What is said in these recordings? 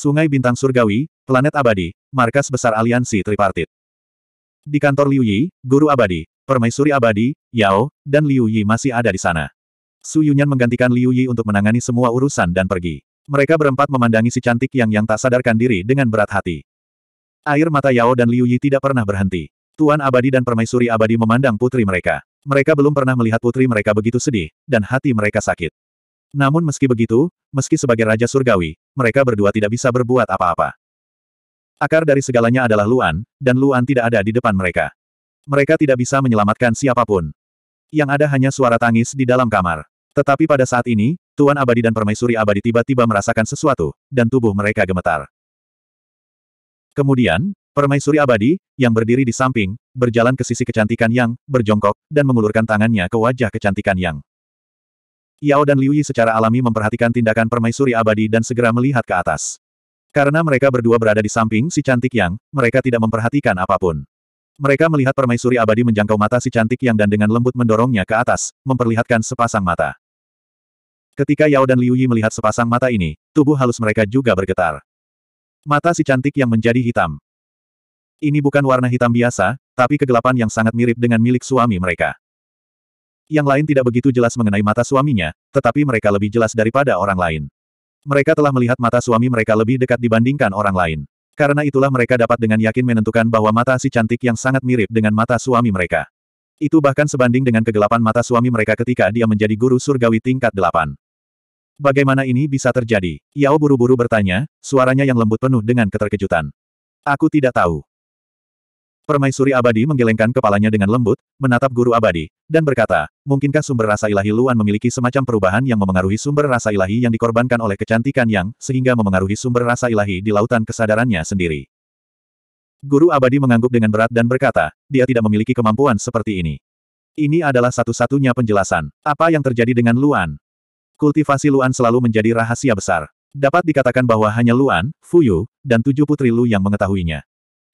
Sungai Bintang Surgawi, Planet Abadi, Markas Besar Aliansi Tripartit. Di kantor Liu Yi, Guru Abadi, Permaisuri Abadi, Yao, dan Liu Yi masih ada di sana. Su Yunyan menggantikan Liu Yi untuk menangani semua urusan dan pergi. Mereka berempat memandangi si cantik yang yang tak sadarkan diri dengan berat hati. Air mata Yao dan Liu Yi tidak pernah berhenti. Tuan Abadi dan Permaisuri Abadi memandang putri mereka. Mereka belum pernah melihat putri mereka begitu sedih, dan hati mereka sakit. Namun meski begitu, meski sebagai Raja Surgawi, mereka berdua tidak bisa berbuat apa-apa. Akar dari segalanya adalah Luan, dan Luan tidak ada di depan mereka. Mereka tidak bisa menyelamatkan siapapun. Yang ada hanya suara tangis di dalam kamar. Tetapi pada saat ini, Tuan Abadi dan Permaisuri Abadi tiba-tiba merasakan sesuatu, dan tubuh mereka gemetar. Kemudian, Permaisuri Abadi, yang berdiri di samping, berjalan ke sisi kecantikan Yang, berjongkok, dan mengulurkan tangannya ke wajah kecantikan Yang. Yao dan Liu Yi secara alami memperhatikan tindakan permaisuri abadi dan segera melihat ke atas. Karena mereka berdua berada di samping si cantik yang, mereka tidak memperhatikan apapun. Mereka melihat permaisuri abadi menjangkau mata si cantik yang dan dengan lembut mendorongnya ke atas, memperlihatkan sepasang mata. Ketika Yao dan Liu Yi melihat sepasang mata ini, tubuh halus mereka juga bergetar. Mata si cantik yang menjadi hitam. Ini bukan warna hitam biasa, tapi kegelapan yang sangat mirip dengan milik suami mereka yang lain tidak begitu jelas mengenai mata suaminya, tetapi mereka lebih jelas daripada orang lain. Mereka telah melihat mata suami mereka lebih dekat dibandingkan orang lain. Karena itulah mereka dapat dengan yakin menentukan bahwa mata si cantik yang sangat mirip dengan mata suami mereka. Itu bahkan sebanding dengan kegelapan mata suami mereka ketika dia menjadi guru surgawi tingkat delapan. Bagaimana ini bisa terjadi? Yao buru-buru bertanya, suaranya yang lembut penuh dengan keterkejutan. Aku tidak tahu. Permaisuri abadi menggelengkan kepalanya dengan lembut, menatap guru abadi, dan berkata, mungkinkah sumber rasa ilahi Luan memiliki semacam perubahan yang memengaruhi sumber rasa ilahi yang dikorbankan oleh kecantikan yang, sehingga memengaruhi sumber rasa ilahi di lautan kesadarannya sendiri. Guru abadi mengangguk dengan berat dan berkata, dia tidak memiliki kemampuan seperti ini. Ini adalah satu-satunya penjelasan. Apa yang terjadi dengan Luan? Kultivasi Luan selalu menjadi rahasia besar. Dapat dikatakan bahwa hanya Luan, Fuyu, dan tujuh putri Lu yang mengetahuinya.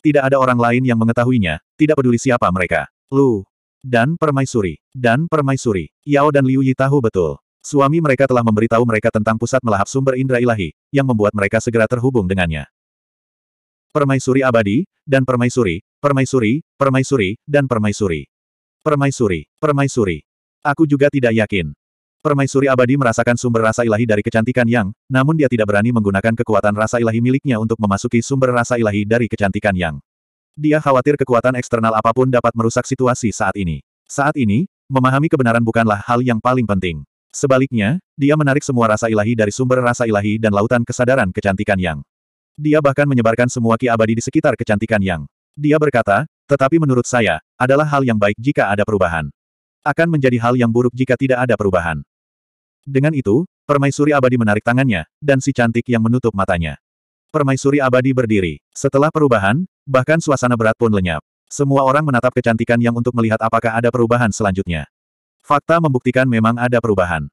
Tidak ada orang lain yang mengetahuinya, tidak peduli siapa mereka. Lu. Dan permaisuri. Dan permaisuri. Yao dan Liu Yi tahu betul. Suami mereka telah memberitahu mereka tentang pusat melahap sumber indera ilahi, yang membuat mereka segera terhubung dengannya. Permaisuri abadi, dan permaisuri, permaisuri, permaisuri, dan permaisuri. Permaisuri, permaisuri. Aku juga tidak yakin. Permaisuri abadi merasakan sumber rasa ilahi dari kecantikan Yang, namun dia tidak berani menggunakan kekuatan rasa ilahi miliknya untuk memasuki sumber rasa ilahi dari kecantikan Yang. Dia khawatir kekuatan eksternal apapun dapat merusak situasi saat ini. Saat ini, memahami kebenaran bukanlah hal yang paling penting. Sebaliknya, dia menarik semua rasa ilahi dari sumber rasa ilahi dan lautan kesadaran kecantikan Yang. Dia bahkan menyebarkan semua ki abadi di sekitar kecantikan Yang. Dia berkata, tetapi menurut saya, adalah hal yang baik jika ada perubahan. Akan menjadi hal yang buruk jika tidak ada perubahan. Dengan itu, permaisuri abadi menarik tangannya, dan si cantik yang menutup matanya. Permaisuri abadi berdiri. Setelah perubahan, bahkan suasana berat pun lenyap. Semua orang menatap kecantikan yang untuk melihat apakah ada perubahan selanjutnya. Fakta membuktikan memang ada perubahan.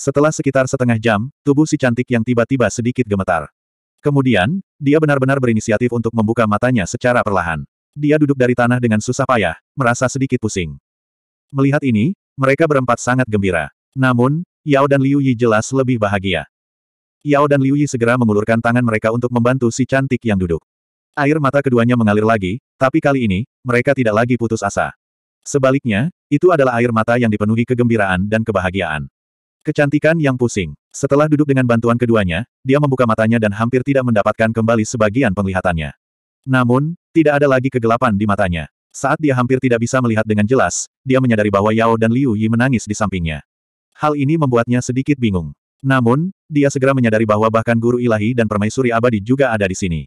Setelah sekitar setengah jam, tubuh si cantik yang tiba-tiba sedikit gemetar. Kemudian, dia benar-benar berinisiatif untuk membuka matanya secara perlahan. Dia duduk dari tanah dengan susah payah, merasa sedikit pusing. Melihat ini, mereka berempat sangat gembira. Namun, Yao dan Liu Yi jelas lebih bahagia. Yao dan Liu Yi segera mengulurkan tangan mereka untuk membantu si cantik yang duduk. Air mata keduanya mengalir lagi, tapi kali ini, mereka tidak lagi putus asa. Sebaliknya, itu adalah air mata yang dipenuhi kegembiraan dan kebahagiaan. Kecantikan yang pusing. Setelah duduk dengan bantuan keduanya, dia membuka matanya dan hampir tidak mendapatkan kembali sebagian penglihatannya. Namun, tidak ada lagi kegelapan di matanya. Saat dia hampir tidak bisa melihat dengan jelas, dia menyadari bahwa Yao dan Liu Yi menangis di sampingnya. Hal ini membuatnya sedikit bingung. Namun, dia segera menyadari bahwa bahkan guru ilahi dan permaisuri abadi juga ada di sini.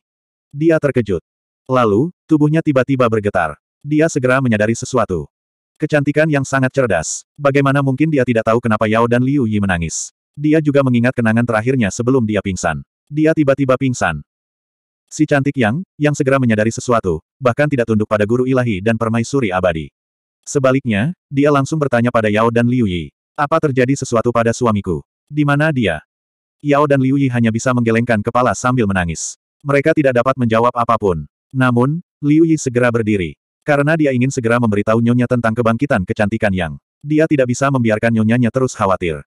Dia terkejut. Lalu, tubuhnya tiba-tiba bergetar. Dia segera menyadari sesuatu. Kecantikan yang sangat cerdas. Bagaimana mungkin dia tidak tahu kenapa Yao dan Liu Yi menangis. Dia juga mengingat kenangan terakhirnya sebelum dia pingsan. Dia tiba-tiba pingsan. Si cantik Yang, yang segera menyadari sesuatu, bahkan tidak tunduk pada guru ilahi dan permaisuri abadi. Sebaliknya, dia langsung bertanya pada Yao dan Liu Yi. Apa terjadi sesuatu pada suamiku? Di mana dia? Yao dan Liu Yi hanya bisa menggelengkan kepala sambil menangis. Mereka tidak dapat menjawab apapun. Namun, Liu Yi segera berdiri. Karena dia ingin segera memberitahu Nyonya tentang kebangkitan kecantikan Yang. Dia tidak bisa membiarkan Nyonyanya terus khawatir.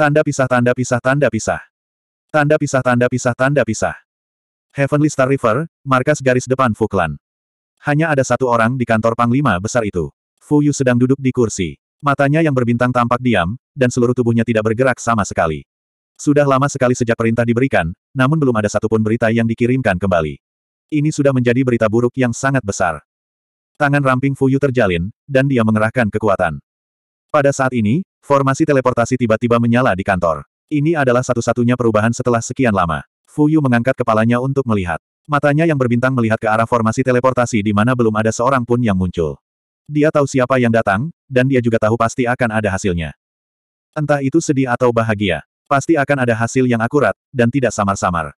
Tanda pisah tanda pisah tanda pisah. Tanda pisah tanda pisah tanda pisah. Heavenly Star River, markas garis depan Fuklan. Hanya ada satu orang di kantor Panglima besar itu. Fu Yu sedang duduk di kursi. Matanya yang berbintang tampak diam, dan seluruh tubuhnya tidak bergerak sama sekali. Sudah lama sekali sejak perintah diberikan, namun belum ada satupun berita yang dikirimkan kembali. Ini sudah menjadi berita buruk yang sangat besar. Tangan ramping Fuyu terjalin, dan dia mengerahkan kekuatan. Pada saat ini, formasi teleportasi tiba-tiba menyala di kantor. Ini adalah satu-satunya perubahan setelah sekian lama. Fuyu mengangkat kepalanya untuk melihat. Matanya yang berbintang melihat ke arah formasi teleportasi di mana belum ada seorang pun yang muncul. Dia tahu siapa yang datang, dan dia juga tahu pasti akan ada hasilnya. Entah itu sedih atau bahagia, pasti akan ada hasil yang akurat, dan tidak samar-samar.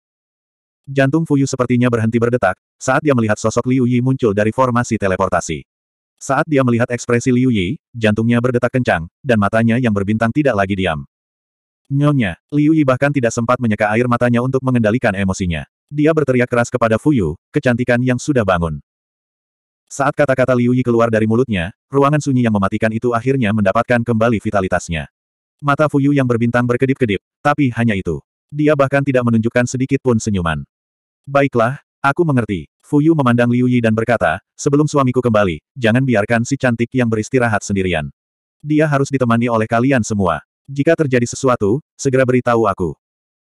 Jantung Fuyu sepertinya berhenti berdetak, saat dia melihat sosok Liu Yi muncul dari formasi teleportasi. Saat dia melihat ekspresi Liu Yi, jantungnya berdetak kencang, dan matanya yang berbintang tidak lagi diam. Nyonya, Liu Yi bahkan tidak sempat menyeka air matanya untuk mengendalikan emosinya. Dia berteriak keras kepada Fuyu, kecantikan yang sudah bangun. Saat kata-kata Liu Yi keluar dari mulutnya, ruangan sunyi yang mematikan itu akhirnya mendapatkan kembali vitalitasnya. Mata Fuyu yang berbintang berkedip-kedip, tapi hanya itu. Dia bahkan tidak menunjukkan sedikit pun senyuman. Baiklah, aku mengerti. Fuyu memandang Liu Yi dan berkata, sebelum suamiku kembali, jangan biarkan si cantik yang beristirahat sendirian. Dia harus ditemani oleh kalian semua. Jika terjadi sesuatu, segera beritahu aku.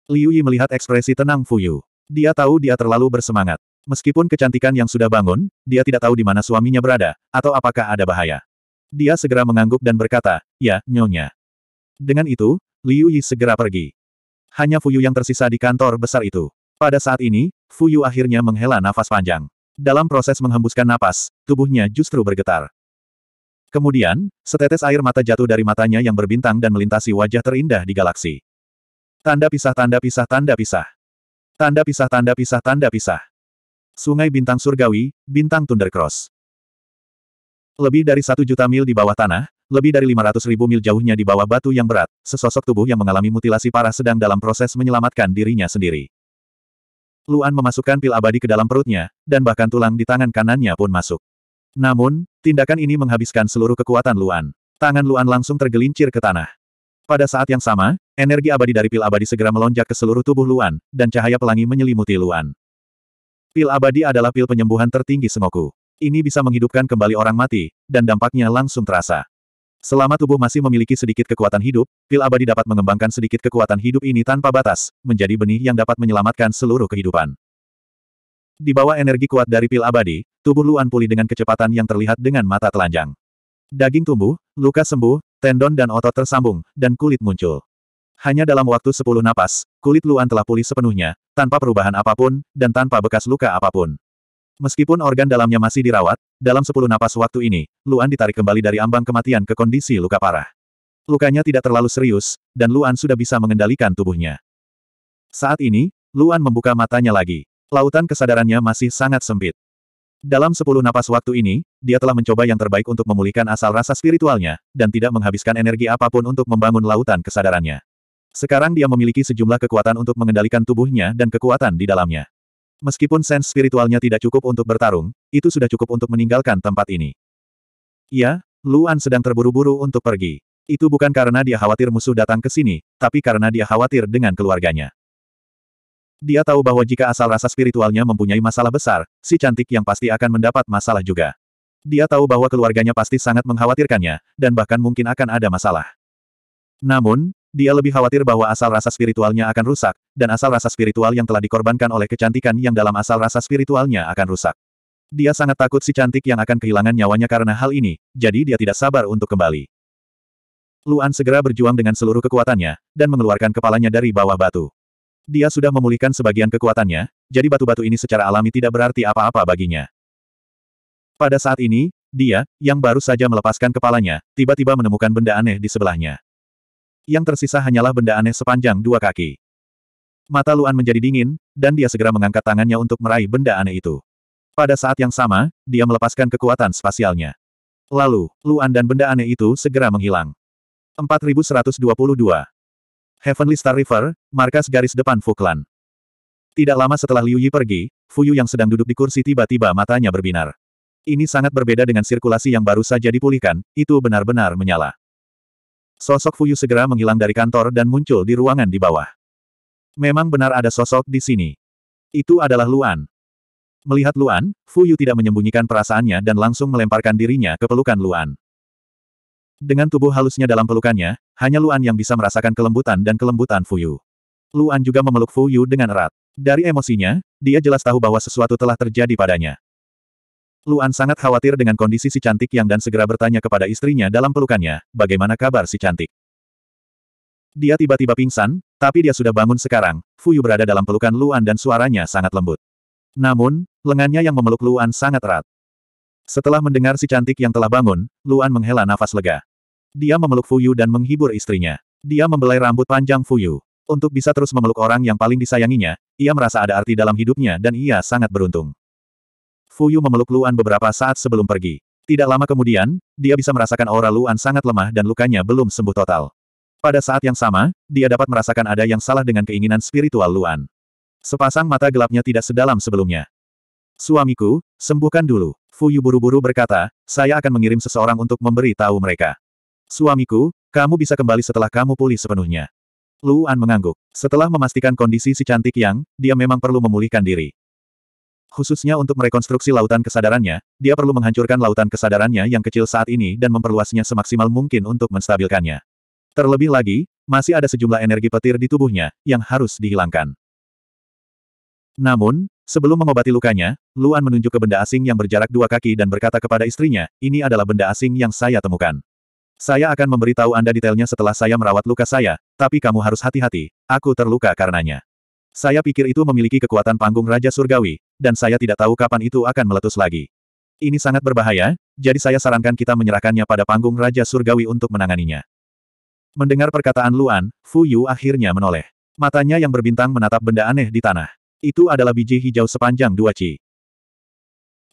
Liu Yi melihat ekspresi tenang Fuyu. Dia tahu dia terlalu bersemangat. Meskipun kecantikan yang sudah bangun, dia tidak tahu di mana suaminya berada, atau apakah ada bahaya. Dia segera mengangguk dan berkata, ya, nyonya. Dengan itu, Liu Yi segera pergi. Hanya Fuyu yang tersisa di kantor besar itu. Pada saat ini, Fuyu akhirnya menghela nafas panjang. Dalam proses menghembuskan napas, tubuhnya justru bergetar. Kemudian, setetes air mata jatuh dari matanya yang berbintang dan melintasi wajah terindah di galaksi. Tanda pisah tanda pisah tanda pisah. Tanda pisah tanda pisah tanda pisah. Sungai Bintang Surgawi, Bintang Thundercross. Lebih dari satu juta mil di bawah tanah, lebih dari lima ratus ribu mil jauhnya di bawah batu yang berat, sesosok tubuh yang mengalami mutilasi parah sedang dalam proses menyelamatkan dirinya sendiri. Luan memasukkan pil abadi ke dalam perutnya, dan bahkan tulang di tangan kanannya pun masuk. Namun, tindakan ini menghabiskan seluruh kekuatan Luan. Tangan Luan langsung tergelincir ke tanah. Pada saat yang sama, energi abadi dari pil abadi segera melonjak ke seluruh tubuh Luan, dan cahaya pelangi menyelimuti Luan. Pil abadi adalah pil penyembuhan tertinggi Sengoku. Ini bisa menghidupkan kembali orang mati, dan dampaknya langsung terasa. Selama tubuh masih memiliki sedikit kekuatan hidup, pil abadi dapat mengembangkan sedikit kekuatan hidup ini tanpa batas, menjadi benih yang dapat menyelamatkan seluruh kehidupan. Di bawah energi kuat dari pil abadi, tubuh Luan pulih dengan kecepatan yang terlihat dengan mata telanjang. Daging tumbuh, luka sembuh, tendon dan otot tersambung, dan kulit muncul. Hanya dalam waktu sepuluh napas, kulit Luan telah pulih sepenuhnya, tanpa perubahan apapun, dan tanpa bekas luka apapun. Meskipun organ dalamnya masih dirawat, dalam sepuluh napas waktu ini, Luan ditarik kembali dari ambang kematian ke kondisi luka parah. Lukanya tidak terlalu serius, dan Luan sudah bisa mengendalikan tubuhnya. Saat ini, Luan membuka matanya lagi. Lautan kesadarannya masih sangat sempit. Dalam sepuluh napas waktu ini, dia telah mencoba yang terbaik untuk memulihkan asal rasa spiritualnya, dan tidak menghabiskan energi apapun untuk membangun lautan kesadarannya. Sekarang dia memiliki sejumlah kekuatan untuk mengendalikan tubuhnya dan kekuatan di dalamnya. Meskipun sens spiritualnya tidak cukup untuk bertarung, itu sudah cukup untuk meninggalkan tempat ini. Ya, Luan sedang terburu-buru untuk pergi. Itu bukan karena dia khawatir musuh datang ke sini, tapi karena dia khawatir dengan keluarganya. Dia tahu bahwa jika asal rasa spiritualnya mempunyai masalah besar, si cantik yang pasti akan mendapat masalah juga. Dia tahu bahwa keluarganya pasti sangat mengkhawatirkannya, dan bahkan mungkin akan ada masalah. Namun, dia lebih khawatir bahwa asal rasa spiritualnya akan rusak, dan asal rasa spiritual yang telah dikorbankan oleh kecantikan yang dalam asal rasa spiritualnya akan rusak. Dia sangat takut si cantik yang akan kehilangan nyawanya karena hal ini, jadi dia tidak sabar untuk kembali. Luan segera berjuang dengan seluruh kekuatannya, dan mengeluarkan kepalanya dari bawah batu. Dia sudah memulihkan sebagian kekuatannya, jadi batu-batu ini secara alami tidak berarti apa-apa baginya. Pada saat ini, dia, yang baru saja melepaskan kepalanya, tiba-tiba menemukan benda aneh di sebelahnya yang tersisa hanyalah benda aneh sepanjang dua kaki. Mata Luan menjadi dingin, dan dia segera mengangkat tangannya untuk meraih benda aneh itu. Pada saat yang sama, dia melepaskan kekuatan spasialnya. Lalu, Luan dan benda aneh itu segera menghilang. 4122 Heavenly Star River, markas garis depan Fuklan. Tidak lama setelah Liu Yi pergi, Fu Yu yang sedang duduk di kursi tiba-tiba matanya berbinar. Ini sangat berbeda dengan sirkulasi yang baru saja dipulihkan, itu benar-benar menyala. Sosok Fuyu segera menghilang dari kantor dan muncul di ruangan di bawah. Memang benar ada sosok di sini. Itu adalah Luan. Melihat Luan, Fuyu tidak menyembunyikan perasaannya dan langsung melemparkan dirinya ke pelukan Luan. Dengan tubuh halusnya dalam pelukannya, hanya Luan yang bisa merasakan kelembutan dan kelembutan Fuyu. Luan juga memeluk Fuyu dengan erat. Dari emosinya, dia jelas tahu bahwa sesuatu telah terjadi padanya. Luan sangat khawatir dengan kondisi si cantik yang dan segera bertanya kepada istrinya dalam pelukannya, bagaimana kabar si cantik? Dia tiba-tiba pingsan, tapi dia sudah bangun sekarang. Fuyu berada dalam pelukan Luan dan suaranya sangat lembut. Namun, lengannya yang memeluk Luan sangat erat. Setelah mendengar si cantik yang telah bangun, Luan menghela nafas lega. Dia memeluk Fuyu dan menghibur istrinya. Dia membelai rambut panjang Fuyu. Untuk bisa terus memeluk orang yang paling disayanginya, ia merasa ada arti dalam hidupnya dan ia sangat beruntung. Fuyu memeluk Luan beberapa saat sebelum pergi. Tidak lama kemudian, dia bisa merasakan aura Luan sangat lemah dan lukanya belum sembuh total. Pada saat yang sama, dia dapat merasakan ada yang salah dengan keinginan spiritual Luan. Sepasang mata gelapnya tidak sedalam sebelumnya. Suamiku, sembuhkan dulu. Fuyu buru-buru berkata, saya akan mengirim seseorang untuk memberi tahu mereka. Suamiku, kamu bisa kembali setelah kamu pulih sepenuhnya. Luan mengangguk. Setelah memastikan kondisi si cantik yang, dia memang perlu memulihkan diri. Khususnya untuk merekonstruksi lautan kesadarannya, dia perlu menghancurkan lautan kesadarannya yang kecil saat ini dan memperluasnya semaksimal mungkin untuk menstabilkannya. Terlebih lagi, masih ada sejumlah energi petir di tubuhnya, yang harus dihilangkan. Namun, sebelum mengobati lukanya, Luan menunjuk ke benda asing yang berjarak dua kaki dan berkata kepada istrinya, ini adalah benda asing yang saya temukan. Saya akan memberitahu Anda detailnya setelah saya merawat luka saya, tapi kamu harus hati-hati, aku terluka karenanya. Saya pikir itu memiliki kekuatan panggung Raja Surgawi, dan saya tidak tahu kapan itu akan meletus lagi. Ini sangat berbahaya, jadi saya sarankan kita menyerahkannya pada panggung Raja Surgawi untuk menanganinya. Mendengar perkataan Luan, Fu Yu akhirnya menoleh. Matanya yang berbintang menatap benda aneh di tanah. Itu adalah biji hijau sepanjang dua ci.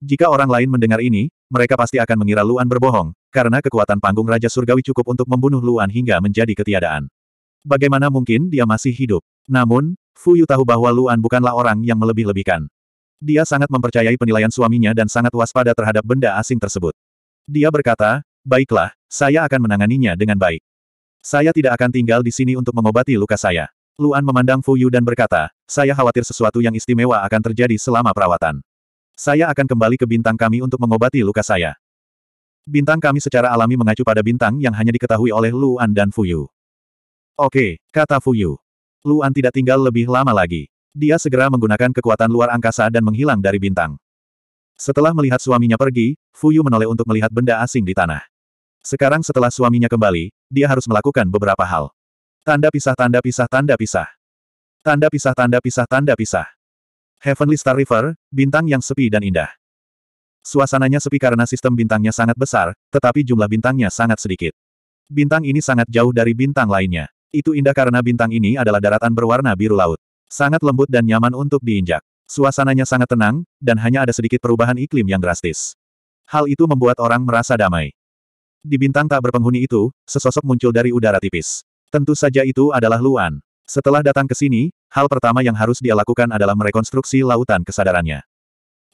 Jika orang lain mendengar ini, mereka pasti akan mengira Luan berbohong, karena kekuatan panggung Raja Surgawi cukup untuk membunuh Luan hingga menjadi ketiadaan. Bagaimana mungkin dia masih hidup? Namun, Fu Yu tahu bahwa Luan bukanlah orang yang melebih-lebihkan. Dia sangat mempercayai penilaian suaminya dan sangat waspada terhadap benda asing tersebut. Dia berkata, baiklah, saya akan menanganinya dengan baik. Saya tidak akan tinggal di sini untuk mengobati luka saya. Luan memandang Fu Yu dan berkata, saya khawatir sesuatu yang istimewa akan terjadi selama perawatan. Saya akan kembali ke bintang kami untuk mengobati luka saya. Bintang kami secara alami mengacu pada bintang yang hanya diketahui oleh Luan dan Fu Yu. Oke, kata Fu Yu. Luan tidak tinggal lebih lama lagi. Dia segera menggunakan kekuatan luar angkasa dan menghilang dari bintang. Setelah melihat suaminya pergi, Fuyu menoleh untuk melihat benda asing di tanah. Sekarang setelah suaminya kembali, dia harus melakukan beberapa hal. Tanda pisah tanda pisah tanda pisah. Tanda pisah tanda pisah tanda pisah. Heavenly Star River, bintang yang sepi dan indah. Suasananya sepi karena sistem bintangnya sangat besar, tetapi jumlah bintangnya sangat sedikit. Bintang ini sangat jauh dari bintang lainnya. Itu indah karena bintang ini adalah daratan berwarna biru laut. Sangat lembut dan nyaman untuk diinjak. Suasananya sangat tenang, dan hanya ada sedikit perubahan iklim yang drastis. Hal itu membuat orang merasa damai. Di bintang tak berpenghuni itu, sesosok muncul dari udara tipis. Tentu saja itu adalah Luan. Setelah datang ke sini, hal pertama yang harus dia lakukan adalah merekonstruksi lautan kesadarannya.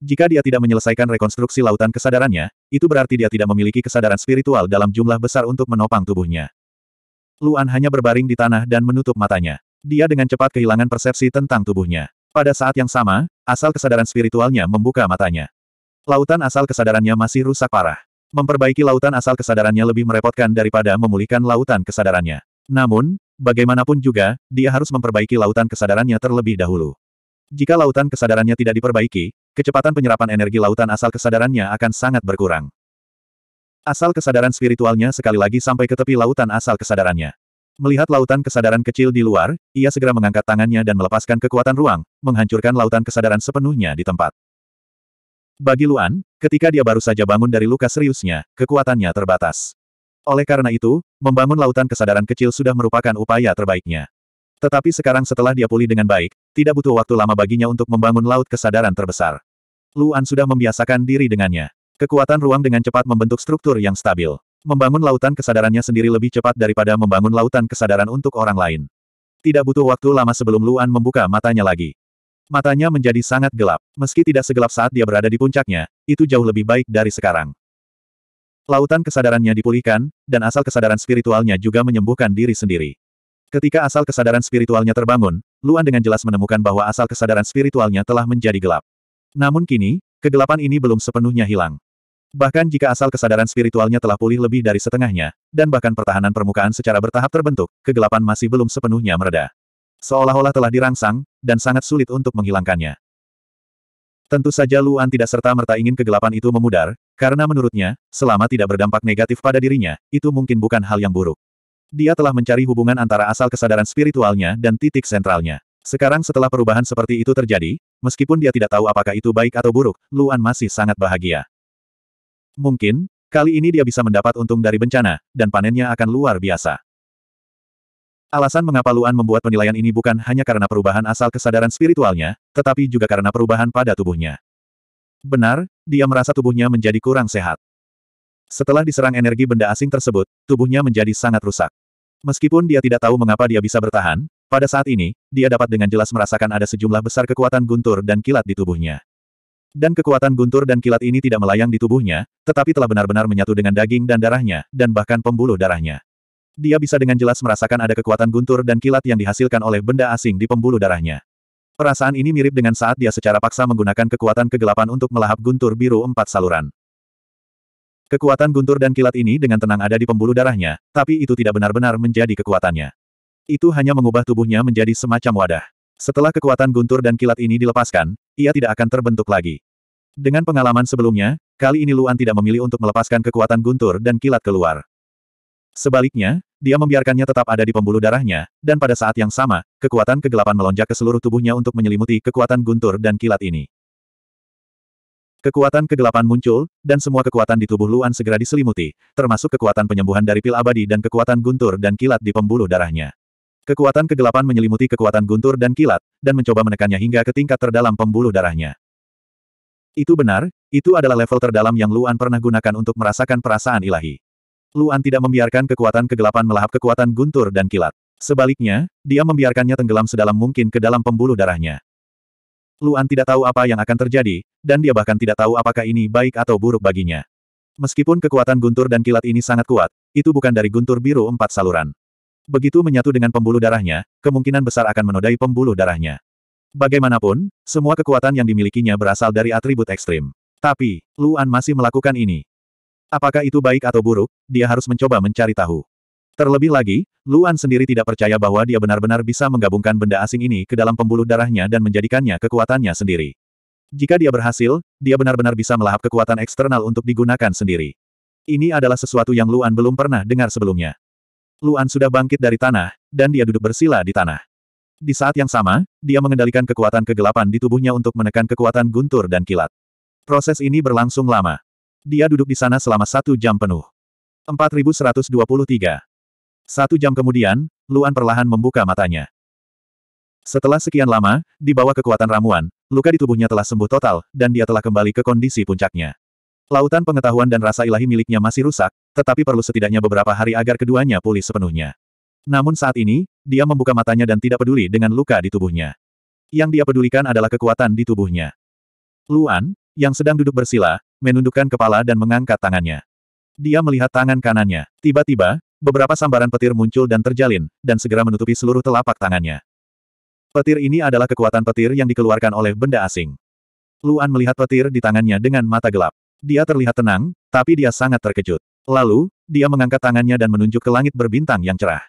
Jika dia tidak menyelesaikan rekonstruksi lautan kesadarannya, itu berarti dia tidak memiliki kesadaran spiritual dalam jumlah besar untuk menopang tubuhnya. Luan hanya berbaring di tanah dan menutup matanya. Dia dengan cepat kehilangan persepsi tentang tubuhnya. Pada saat yang sama, asal kesadaran spiritualnya membuka matanya. Lautan asal kesadarannya masih rusak parah. Memperbaiki lautan asal kesadarannya lebih merepotkan daripada memulihkan lautan kesadarannya. Namun, bagaimanapun juga, dia harus memperbaiki lautan kesadarannya terlebih dahulu. Jika lautan kesadarannya tidak diperbaiki, kecepatan penyerapan energi lautan asal kesadarannya akan sangat berkurang. Asal kesadaran spiritualnya sekali lagi sampai ke tepi lautan asal kesadarannya. Melihat lautan kesadaran kecil di luar, ia segera mengangkat tangannya dan melepaskan kekuatan ruang, menghancurkan lautan kesadaran sepenuhnya di tempat. Bagi Luan, ketika dia baru saja bangun dari luka seriusnya, kekuatannya terbatas. Oleh karena itu, membangun lautan kesadaran kecil sudah merupakan upaya terbaiknya. Tetapi sekarang setelah dia pulih dengan baik, tidak butuh waktu lama baginya untuk membangun laut kesadaran terbesar. Luan sudah membiasakan diri dengannya. Kekuatan ruang dengan cepat membentuk struktur yang stabil. Membangun lautan kesadarannya sendiri lebih cepat daripada membangun lautan kesadaran untuk orang lain. Tidak butuh waktu lama sebelum Luan membuka matanya lagi. Matanya menjadi sangat gelap. Meski tidak segelap saat dia berada di puncaknya, itu jauh lebih baik dari sekarang. Lautan kesadarannya dipulihkan, dan asal kesadaran spiritualnya juga menyembuhkan diri sendiri. Ketika asal kesadaran spiritualnya terbangun, Luan dengan jelas menemukan bahwa asal kesadaran spiritualnya telah menjadi gelap. Namun kini, kegelapan ini belum sepenuhnya hilang. Bahkan jika asal kesadaran spiritualnya telah pulih lebih dari setengahnya, dan bahkan pertahanan permukaan secara bertahap terbentuk, kegelapan masih belum sepenuhnya mereda. Seolah-olah telah dirangsang, dan sangat sulit untuk menghilangkannya. Tentu saja Luan tidak serta-merta ingin kegelapan itu memudar, karena menurutnya, selama tidak berdampak negatif pada dirinya, itu mungkin bukan hal yang buruk. Dia telah mencari hubungan antara asal kesadaran spiritualnya dan titik sentralnya. Sekarang setelah perubahan seperti itu terjadi, meskipun dia tidak tahu apakah itu baik atau buruk, Luan masih sangat bahagia. Mungkin, kali ini dia bisa mendapat untung dari bencana, dan panennya akan luar biasa. Alasan mengapa Luan membuat penilaian ini bukan hanya karena perubahan asal kesadaran spiritualnya, tetapi juga karena perubahan pada tubuhnya. Benar, dia merasa tubuhnya menjadi kurang sehat. Setelah diserang energi benda asing tersebut, tubuhnya menjadi sangat rusak. Meskipun dia tidak tahu mengapa dia bisa bertahan, pada saat ini, dia dapat dengan jelas merasakan ada sejumlah besar kekuatan guntur dan kilat di tubuhnya. Dan kekuatan guntur dan kilat ini tidak melayang di tubuhnya, tetapi telah benar-benar menyatu dengan daging dan darahnya, dan bahkan pembuluh darahnya. Dia bisa dengan jelas merasakan ada kekuatan guntur dan kilat yang dihasilkan oleh benda asing di pembuluh darahnya. Perasaan ini mirip dengan saat dia secara paksa menggunakan kekuatan kegelapan untuk melahap guntur biru empat saluran. Kekuatan guntur dan kilat ini dengan tenang ada di pembuluh darahnya, tapi itu tidak benar-benar menjadi kekuatannya. Itu hanya mengubah tubuhnya menjadi semacam wadah. Setelah kekuatan guntur dan kilat ini dilepaskan, ia tidak akan terbentuk lagi. Dengan pengalaman sebelumnya, kali ini Luan tidak memilih untuk melepaskan kekuatan guntur dan kilat keluar. Sebaliknya, dia membiarkannya tetap ada di pembuluh darahnya, dan pada saat yang sama, kekuatan kegelapan melonjak ke seluruh tubuhnya untuk menyelimuti kekuatan guntur dan kilat ini. Kekuatan kegelapan muncul, dan semua kekuatan di tubuh Luan segera diselimuti, termasuk kekuatan penyembuhan dari pil abadi dan kekuatan guntur dan kilat di pembuluh darahnya. Kekuatan kegelapan menyelimuti kekuatan guntur dan kilat, dan mencoba menekannya hingga ke tingkat terdalam pembuluh darahnya. Itu benar, itu adalah level terdalam yang Luan pernah gunakan untuk merasakan perasaan ilahi. Luan tidak membiarkan kekuatan kegelapan melahap kekuatan guntur dan kilat. Sebaliknya, dia membiarkannya tenggelam sedalam mungkin ke dalam pembuluh darahnya. Luan tidak tahu apa yang akan terjadi, dan dia bahkan tidak tahu apakah ini baik atau buruk baginya. Meskipun kekuatan guntur dan kilat ini sangat kuat, itu bukan dari guntur biru empat saluran. Begitu menyatu dengan pembuluh darahnya, kemungkinan besar akan menodai pembuluh darahnya. Bagaimanapun, semua kekuatan yang dimilikinya berasal dari atribut ekstrim. Tapi, Luan masih melakukan ini. Apakah itu baik atau buruk, dia harus mencoba mencari tahu. Terlebih lagi, Luan sendiri tidak percaya bahwa dia benar-benar bisa menggabungkan benda asing ini ke dalam pembuluh darahnya dan menjadikannya kekuatannya sendiri. Jika dia berhasil, dia benar-benar bisa melahap kekuatan eksternal untuk digunakan sendiri. Ini adalah sesuatu yang Luan belum pernah dengar sebelumnya. Luan sudah bangkit dari tanah, dan dia duduk bersila di tanah. Di saat yang sama, dia mengendalikan kekuatan kegelapan di tubuhnya untuk menekan kekuatan guntur dan kilat. Proses ini berlangsung lama. Dia duduk di sana selama satu jam penuh. 4123. Satu jam kemudian, Luan perlahan membuka matanya. Setelah sekian lama, di bawah kekuatan ramuan, luka di tubuhnya telah sembuh total, dan dia telah kembali ke kondisi puncaknya. Lautan pengetahuan dan rasa ilahi miliknya masih rusak, tetapi perlu setidaknya beberapa hari agar keduanya pulih sepenuhnya. Namun saat ini, dia membuka matanya dan tidak peduli dengan luka di tubuhnya. Yang dia pedulikan adalah kekuatan di tubuhnya. Luan, yang sedang duduk bersila, menundukkan kepala dan mengangkat tangannya. Dia melihat tangan kanannya. Tiba-tiba, beberapa sambaran petir muncul dan terjalin, dan segera menutupi seluruh telapak tangannya. Petir ini adalah kekuatan petir yang dikeluarkan oleh benda asing. Luan melihat petir di tangannya dengan mata gelap. Dia terlihat tenang, tapi dia sangat terkejut. Lalu, dia mengangkat tangannya dan menunjuk ke langit berbintang yang cerah.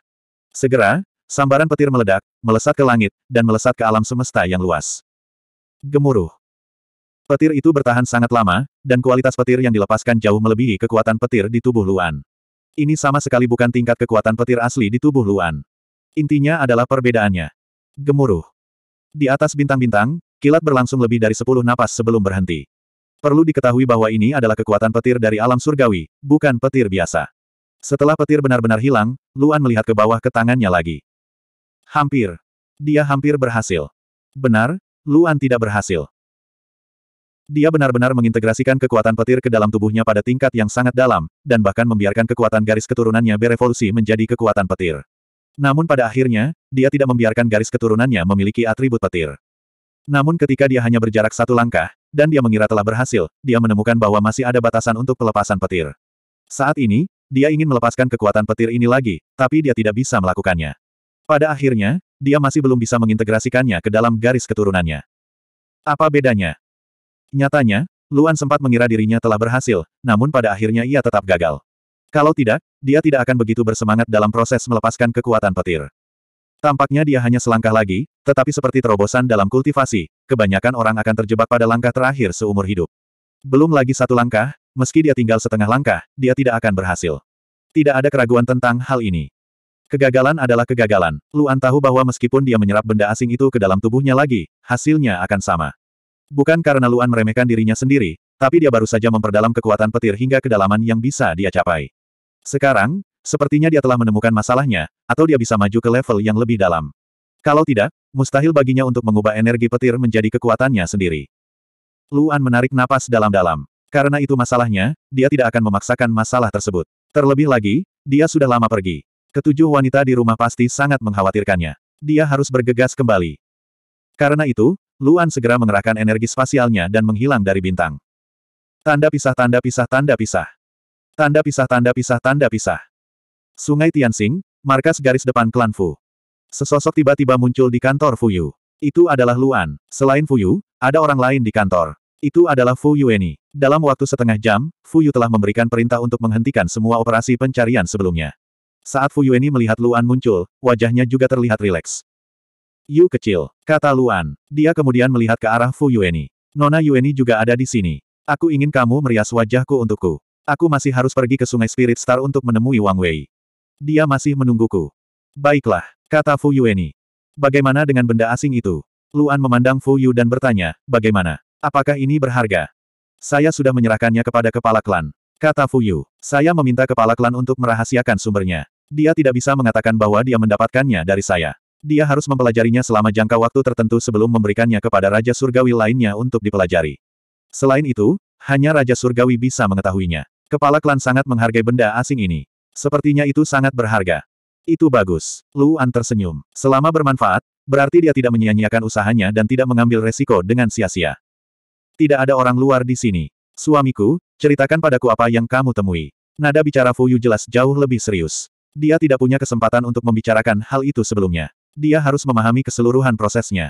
Segera, sambaran petir meledak, melesat ke langit, dan melesat ke alam semesta yang luas. Gemuruh. Petir itu bertahan sangat lama, dan kualitas petir yang dilepaskan jauh melebihi kekuatan petir di tubuh Luan. Ini sama sekali bukan tingkat kekuatan petir asli di tubuh Luan. Intinya adalah perbedaannya. Gemuruh. Di atas bintang-bintang, kilat berlangsung lebih dari 10 napas sebelum berhenti. Perlu diketahui bahwa ini adalah kekuatan petir dari alam surgawi, bukan petir biasa. Setelah petir benar-benar hilang, Luan melihat ke bawah ke tangannya lagi. Hampir. Dia hampir berhasil. Benar, Luan tidak berhasil. Dia benar-benar mengintegrasikan kekuatan petir ke dalam tubuhnya pada tingkat yang sangat dalam, dan bahkan membiarkan kekuatan garis keturunannya berevolusi menjadi kekuatan petir. Namun pada akhirnya, dia tidak membiarkan garis keturunannya memiliki atribut petir. Namun ketika dia hanya berjarak satu langkah, dan dia mengira telah berhasil, dia menemukan bahwa masih ada batasan untuk pelepasan petir. Saat ini, dia ingin melepaskan kekuatan petir ini lagi, tapi dia tidak bisa melakukannya. Pada akhirnya, dia masih belum bisa mengintegrasikannya ke dalam garis keturunannya. Apa bedanya? Nyatanya, Luan sempat mengira dirinya telah berhasil, namun pada akhirnya ia tetap gagal. Kalau tidak, dia tidak akan begitu bersemangat dalam proses melepaskan kekuatan petir. Tampaknya dia hanya selangkah lagi, tetapi seperti terobosan dalam kultivasi, kebanyakan orang akan terjebak pada langkah terakhir seumur hidup. Belum lagi satu langkah, meski dia tinggal setengah langkah, dia tidak akan berhasil. Tidak ada keraguan tentang hal ini. Kegagalan adalah kegagalan. Luan tahu bahwa meskipun dia menyerap benda asing itu ke dalam tubuhnya lagi, hasilnya akan sama. Bukan karena Luan meremehkan dirinya sendiri, tapi dia baru saja memperdalam kekuatan petir hingga kedalaman yang bisa dia capai. Sekarang, Sepertinya dia telah menemukan masalahnya, atau dia bisa maju ke level yang lebih dalam. Kalau tidak, mustahil baginya untuk mengubah energi petir menjadi kekuatannya sendiri. Luan menarik napas dalam-dalam. Karena itu masalahnya, dia tidak akan memaksakan masalah tersebut. Terlebih lagi, dia sudah lama pergi. Ketujuh wanita di rumah pasti sangat mengkhawatirkannya. Dia harus bergegas kembali. Karena itu, Luan segera mengerahkan energi spasialnya dan menghilang dari bintang. Tanda pisah tanda pisah tanda pisah. Tanda pisah tanda pisah tanda pisah. Sungai Tianxing, markas garis depan klan Fu. Sesosok tiba-tiba muncul di kantor Fu Yu. Itu adalah Luan. Selain Fu Yu, ada orang lain di kantor. Itu adalah Fu Yueni. Dalam waktu setengah jam, Fu Yu telah memberikan perintah untuk menghentikan semua operasi pencarian sebelumnya. Saat Fu Yueni melihat Luan muncul, wajahnya juga terlihat rileks. Yu kecil, kata Luan. Dia kemudian melihat ke arah Fu Yueni. Nona Yueni juga ada di sini. Aku ingin kamu merias wajahku untukku. Aku masih harus pergi ke Sungai Spirit Star untuk menemui Wang Wei dia masih menungguku. Baiklah, kata Fu Yueni. Bagaimana dengan benda asing itu? Luan memandang Fu Yu dan bertanya, bagaimana? Apakah ini berharga? Saya sudah menyerahkannya kepada kepala klan. Kata Fu Yu, saya meminta kepala klan untuk merahasiakan sumbernya. Dia tidak bisa mengatakan bahwa dia mendapatkannya dari saya. Dia harus mempelajarinya selama jangka waktu tertentu sebelum memberikannya kepada Raja Surgawi lainnya untuk dipelajari. Selain itu, hanya Raja Surgawi bisa mengetahuinya. Kepala klan sangat menghargai benda asing ini. Sepertinya itu sangat berharga. Itu bagus. Luan tersenyum. Selama bermanfaat, berarti dia tidak menyia-nyiakan usahanya dan tidak mengambil resiko dengan sia-sia. Tidak ada orang luar di sini. Suamiku, ceritakan padaku apa yang kamu temui. Nada bicara Fuyu jelas jauh lebih serius. Dia tidak punya kesempatan untuk membicarakan hal itu sebelumnya. Dia harus memahami keseluruhan prosesnya.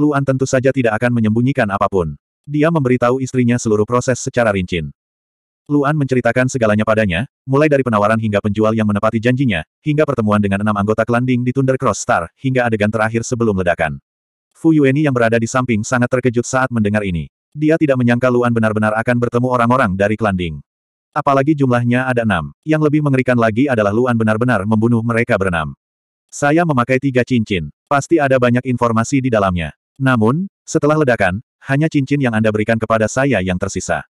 Luan tentu saja tidak akan menyembunyikan apapun. Dia memberitahu istrinya seluruh proses secara rinci. Luan menceritakan segalanya padanya, mulai dari penawaran hingga penjual yang menepati janjinya, hingga pertemuan dengan enam anggota klanding di Thunder Cross Star, hingga adegan terakhir sebelum ledakan. Fu Yueni yang berada di samping sangat terkejut saat mendengar ini. Dia tidak menyangka Luan benar-benar akan bertemu orang-orang dari klanding. Apalagi jumlahnya ada enam. Yang lebih mengerikan lagi adalah Luan benar-benar membunuh mereka berenam. Saya memakai tiga cincin. Pasti ada banyak informasi di dalamnya. Namun, setelah ledakan, hanya cincin yang Anda berikan kepada saya yang tersisa.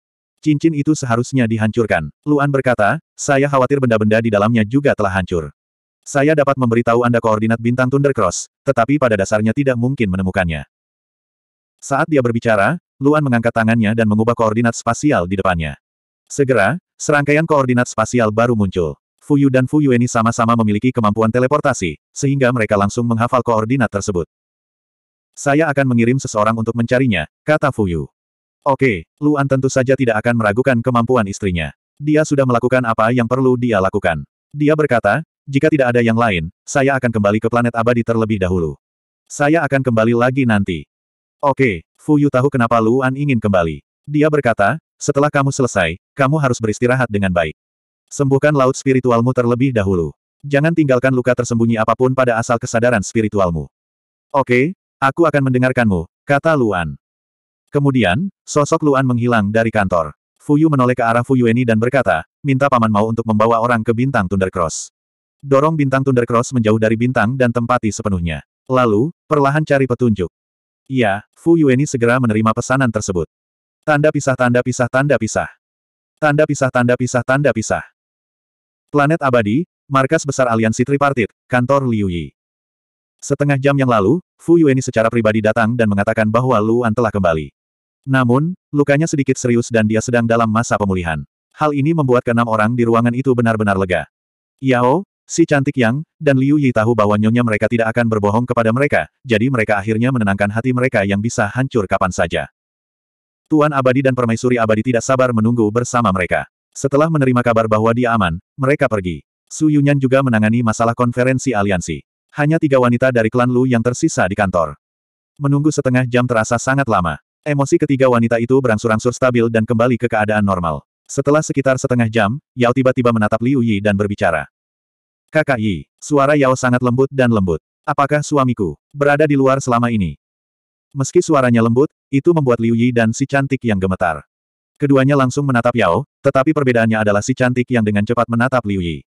Cincin itu seharusnya dihancurkan. Luan berkata, saya khawatir benda-benda di dalamnya juga telah hancur. Saya dapat memberitahu Anda koordinat bintang Thundercross, tetapi pada dasarnya tidak mungkin menemukannya. Saat dia berbicara, Luan mengangkat tangannya dan mengubah koordinat spasial di depannya. Segera, serangkaian koordinat spasial baru muncul. Fuyu dan Fuyu ini sama-sama memiliki kemampuan teleportasi, sehingga mereka langsung menghafal koordinat tersebut. Saya akan mengirim seseorang untuk mencarinya, kata Fuyu. Oke, Luan tentu saja tidak akan meragukan kemampuan istrinya. Dia sudah melakukan apa yang perlu dia lakukan. Dia berkata, jika tidak ada yang lain, saya akan kembali ke planet abadi terlebih dahulu. Saya akan kembali lagi nanti. Oke, Fu Yu tahu kenapa Luan ingin kembali. Dia berkata, setelah kamu selesai, kamu harus beristirahat dengan baik. Sembuhkan laut spiritualmu terlebih dahulu. Jangan tinggalkan luka tersembunyi apapun pada asal kesadaran spiritualmu. Oke, aku akan mendengarkanmu, kata Luan. Kemudian, sosok Luan menghilang dari kantor. Fuyu menoleh ke arah Fuyueni dan berkata, minta paman mau untuk membawa orang ke bintang Tunder Cross. Dorong bintang Tunder Cross menjauh dari bintang dan tempati sepenuhnya. Lalu, perlahan cari petunjuk. Iya, Fuyueni segera menerima pesanan tersebut. Tanda pisah tanda pisah tanda pisah. Tanda pisah tanda pisah tanda pisah. Planet abadi, markas besar aliansi tripartit, kantor Liu Yi. Setengah jam yang lalu, Fu Yueni secara pribadi datang dan mengatakan bahwa Luan telah kembali. Namun, lukanya sedikit serius dan dia sedang dalam masa pemulihan. Hal ini membuat keenam orang di ruangan itu benar-benar lega. Yao, si cantik Yang, dan Liu Yi tahu bahwa nyonya mereka tidak akan berbohong kepada mereka, jadi mereka akhirnya menenangkan hati mereka yang bisa hancur kapan saja. Tuan Abadi dan Permaisuri Abadi tidak sabar menunggu bersama mereka. Setelah menerima kabar bahwa dia aman, mereka pergi. Su Yunyan juga menangani masalah konferensi aliansi. Hanya tiga wanita dari klan Lu yang tersisa di kantor. Menunggu setengah jam terasa sangat lama. Emosi ketiga wanita itu berangsur-angsur stabil dan kembali ke keadaan normal. Setelah sekitar setengah jam, Yao tiba-tiba menatap Liu Yi dan berbicara. Kakak Yi, suara Yao sangat lembut dan lembut. Apakah suamiku berada di luar selama ini? Meski suaranya lembut, itu membuat Liu Yi dan si cantik yang gemetar. Keduanya langsung menatap Yao, tetapi perbedaannya adalah si cantik yang dengan cepat menatap Liu Yi.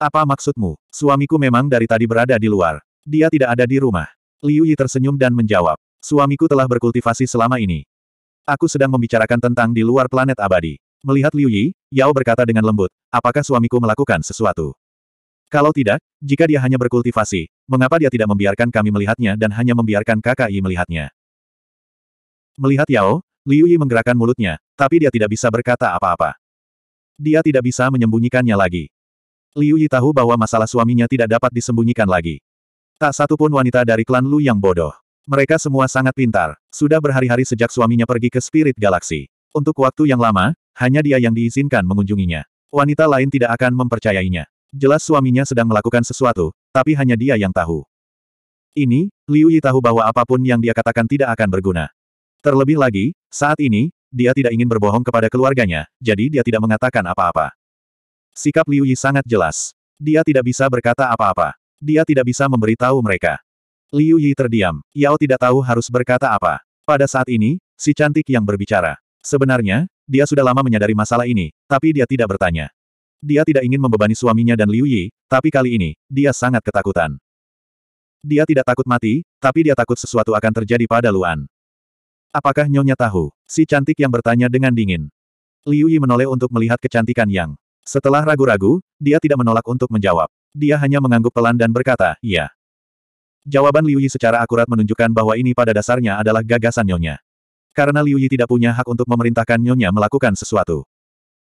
Apa maksudmu? Suamiku memang dari tadi berada di luar. Dia tidak ada di rumah. Liu Yi tersenyum dan menjawab. Suamiku telah berkultivasi selama ini. Aku sedang membicarakan tentang di luar planet abadi. Melihat Liu Yi, Yao berkata dengan lembut, apakah suamiku melakukan sesuatu? Kalau tidak, jika dia hanya berkultivasi, mengapa dia tidak membiarkan kami melihatnya dan hanya membiarkan KKI melihatnya? Melihat Yao, Liu Yi menggerakkan mulutnya, tapi dia tidak bisa berkata apa-apa. Dia tidak bisa menyembunyikannya lagi. Liu Yi tahu bahwa masalah suaminya tidak dapat disembunyikan lagi. Tak satu pun wanita dari klan Lu yang bodoh. Mereka semua sangat pintar, sudah berhari-hari sejak suaminya pergi ke Spirit Galaxy. Untuk waktu yang lama, hanya dia yang diizinkan mengunjunginya. Wanita lain tidak akan mempercayainya. Jelas suaminya sedang melakukan sesuatu, tapi hanya dia yang tahu. Ini, Liu Yi tahu bahwa apapun yang dia katakan tidak akan berguna. Terlebih lagi, saat ini, dia tidak ingin berbohong kepada keluarganya, jadi dia tidak mengatakan apa-apa. Sikap Liu Yi sangat jelas. Dia tidak bisa berkata apa-apa. Dia tidak bisa memberitahu mereka. Liu Yi terdiam. Yao tidak tahu harus berkata apa. Pada saat ini, si cantik yang berbicara. Sebenarnya, dia sudah lama menyadari masalah ini, tapi dia tidak bertanya. Dia tidak ingin membebani suaminya dan Liu Yi, tapi kali ini, dia sangat ketakutan. Dia tidak takut mati, tapi dia takut sesuatu akan terjadi pada Luan. Apakah Nyonya tahu? Si cantik yang bertanya dengan dingin. Liu Yi menoleh untuk melihat kecantikan Yang. Setelah ragu-ragu, dia tidak menolak untuk menjawab. Dia hanya mengangguk pelan dan berkata, iya. Jawaban Liu Yi secara akurat menunjukkan bahwa ini pada dasarnya adalah gagasan Nyonya. Karena Liu Yi tidak punya hak untuk memerintahkan Nyonya melakukan sesuatu.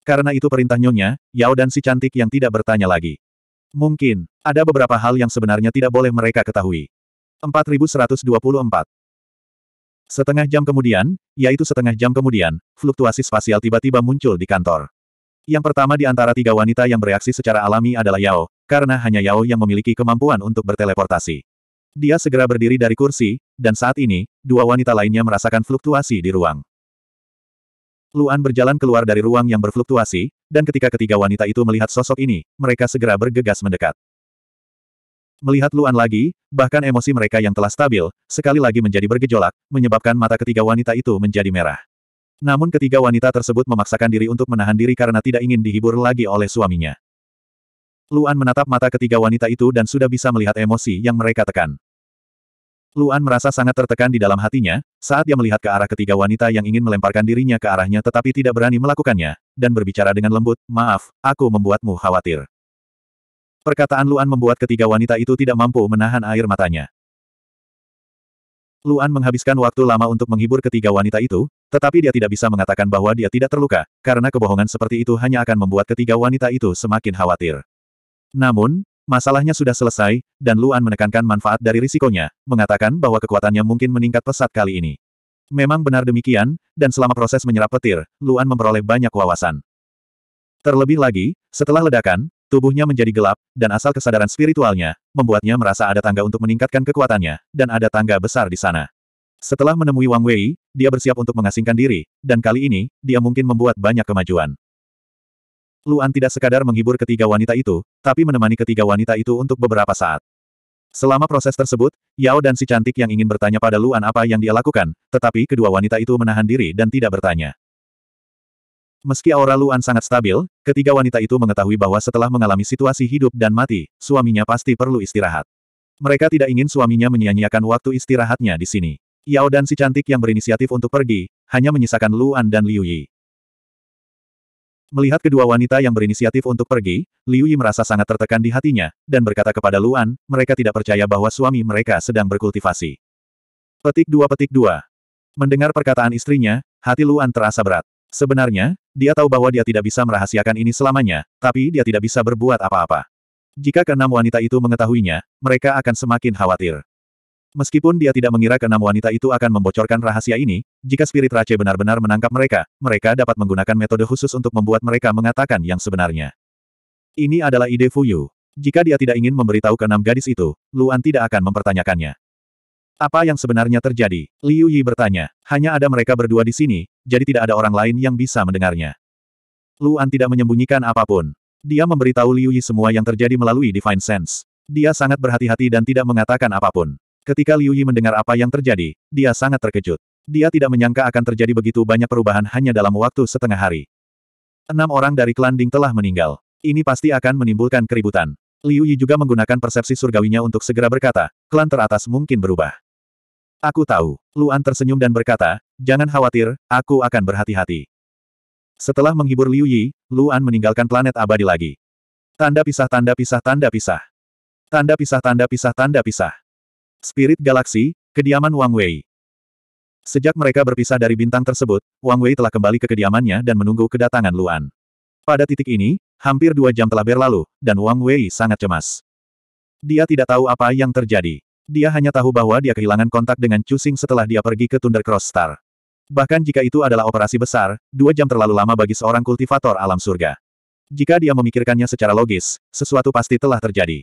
Karena itu perintah Nyonya, Yao dan si cantik yang tidak bertanya lagi. Mungkin, ada beberapa hal yang sebenarnya tidak boleh mereka ketahui. 4124 Setengah jam kemudian, yaitu setengah jam kemudian, fluktuasi spasial tiba-tiba muncul di kantor. Yang pertama di antara tiga wanita yang bereaksi secara alami adalah Yao, karena hanya Yao yang memiliki kemampuan untuk berteleportasi. Dia segera berdiri dari kursi, dan saat ini, dua wanita lainnya merasakan fluktuasi di ruang. Luan berjalan keluar dari ruang yang berfluktuasi, dan ketika ketiga wanita itu melihat sosok ini, mereka segera bergegas mendekat. Melihat Luan lagi, bahkan emosi mereka yang telah stabil, sekali lagi menjadi bergejolak, menyebabkan mata ketiga wanita itu menjadi merah. Namun ketiga wanita tersebut memaksakan diri untuk menahan diri karena tidak ingin dihibur lagi oleh suaminya. Luan menatap mata ketiga wanita itu dan sudah bisa melihat emosi yang mereka tekan. Luan merasa sangat tertekan di dalam hatinya, saat dia melihat ke arah ketiga wanita yang ingin melemparkan dirinya ke arahnya tetapi tidak berani melakukannya, dan berbicara dengan lembut, maaf, aku membuatmu khawatir. Perkataan Luan membuat ketiga wanita itu tidak mampu menahan air matanya. Luan menghabiskan waktu lama untuk menghibur ketiga wanita itu, tetapi dia tidak bisa mengatakan bahwa dia tidak terluka, karena kebohongan seperti itu hanya akan membuat ketiga wanita itu semakin khawatir. Namun, Masalahnya sudah selesai, dan Luan menekankan manfaat dari risikonya, mengatakan bahwa kekuatannya mungkin meningkat pesat kali ini. Memang benar demikian, dan selama proses menyerap petir, Luan memperoleh banyak wawasan. Terlebih lagi, setelah ledakan, tubuhnya menjadi gelap, dan asal kesadaran spiritualnya, membuatnya merasa ada tangga untuk meningkatkan kekuatannya, dan ada tangga besar di sana. Setelah menemui Wang Wei, dia bersiap untuk mengasingkan diri, dan kali ini, dia mungkin membuat banyak kemajuan. Luan tidak sekadar menghibur ketiga wanita itu, tapi menemani ketiga wanita itu untuk beberapa saat. Selama proses tersebut, Yao dan si cantik yang ingin bertanya pada Luan apa yang dia lakukan, tetapi kedua wanita itu menahan diri dan tidak bertanya. Meski aura Luan sangat stabil, ketiga wanita itu mengetahui bahwa setelah mengalami situasi hidup dan mati, suaminya pasti perlu istirahat. Mereka tidak ingin suaminya menyia-nyiakan waktu istirahatnya di sini. Yao dan si cantik yang berinisiatif untuk pergi, hanya menyisakan Luan dan Liu Yi. Melihat kedua wanita yang berinisiatif untuk pergi, Liu Yi merasa sangat tertekan di hatinya, dan berkata kepada Luan, mereka tidak percaya bahwa suami mereka sedang berkultivasi. Petik dua petik dua. Mendengar perkataan istrinya, hati Luan terasa berat. Sebenarnya, dia tahu bahwa dia tidak bisa merahasiakan ini selamanya, tapi dia tidak bisa berbuat apa-apa. Jika keenam wanita itu mengetahuinya, mereka akan semakin khawatir. Meskipun dia tidak mengira keenam wanita itu akan membocorkan rahasia ini, jika spirit Rache benar-benar menangkap mereka, mereka dapat menggunakan metode khusus untuk membuat mereka mengatakan yang sebenarnya. Ini adalah ide Fuyu. Jika dia tidak ingin memberitahu keenam gadis itu, Luan tidak akan mempertanyakannya. Apa yang sebenarnya terjadi? Liu Yi bertanya. Hanya ada mereka berdua di sini, jadi tidak ada orang lain yang bisa mendengarnya. Luan tidak menyembunyikan apapun. Dia memberitahu Liu Yi semua yang terjadi melalui Divine Sense. Dia sangat berhati-hati dan tidak mengatakan apapun. Ketika Liu Yi mendengar apa yang terjadi, dia sangat terkejut. Dia tidak menyangka akan terjadi begitu banyak perubahan hanya dalam waktu setengah hari. Enam orang dari klan Ding telah meninggal. Ini pasti akan menimbulkan keributan. Liu Yi juga menggunakan persepsi surgawinya untuk segera berkata, klan teratas mungkin berubah. Aku tahu. Luan tersenyum dan berkata, jangan khawatir, aku akan berhati-hati. Setelah menghibur Liu Yi, Luan meninggalkan planet abadi lagi. Tanda pisah tanda pisah tanda pisah. Tanda pisah tanda pisah tanda pisah. Spirit Galaksi, kediaman Wang Wei. Sejak mereka berpisah dari bintang tersebut, Wang Wei telah kembali ke kediamannya dan menunggu kedatangan Luan. Pada titik ini, hampir dua jam telah berlalu, dan Wang Wei sangat cemas. Dia tidak tahu apa yang terjadi. Dia hanya tahu bahwa dia kehilangan kontak dengan Chu setelah dia pergi ke Thunder Cross Star. Bahkan jika itu adalah operasi besar, dua jam terlalu lama bagi seorang kultivator alam surga. Jika dia memikirkannya secara logis, sesuatu pasti telah terjadi.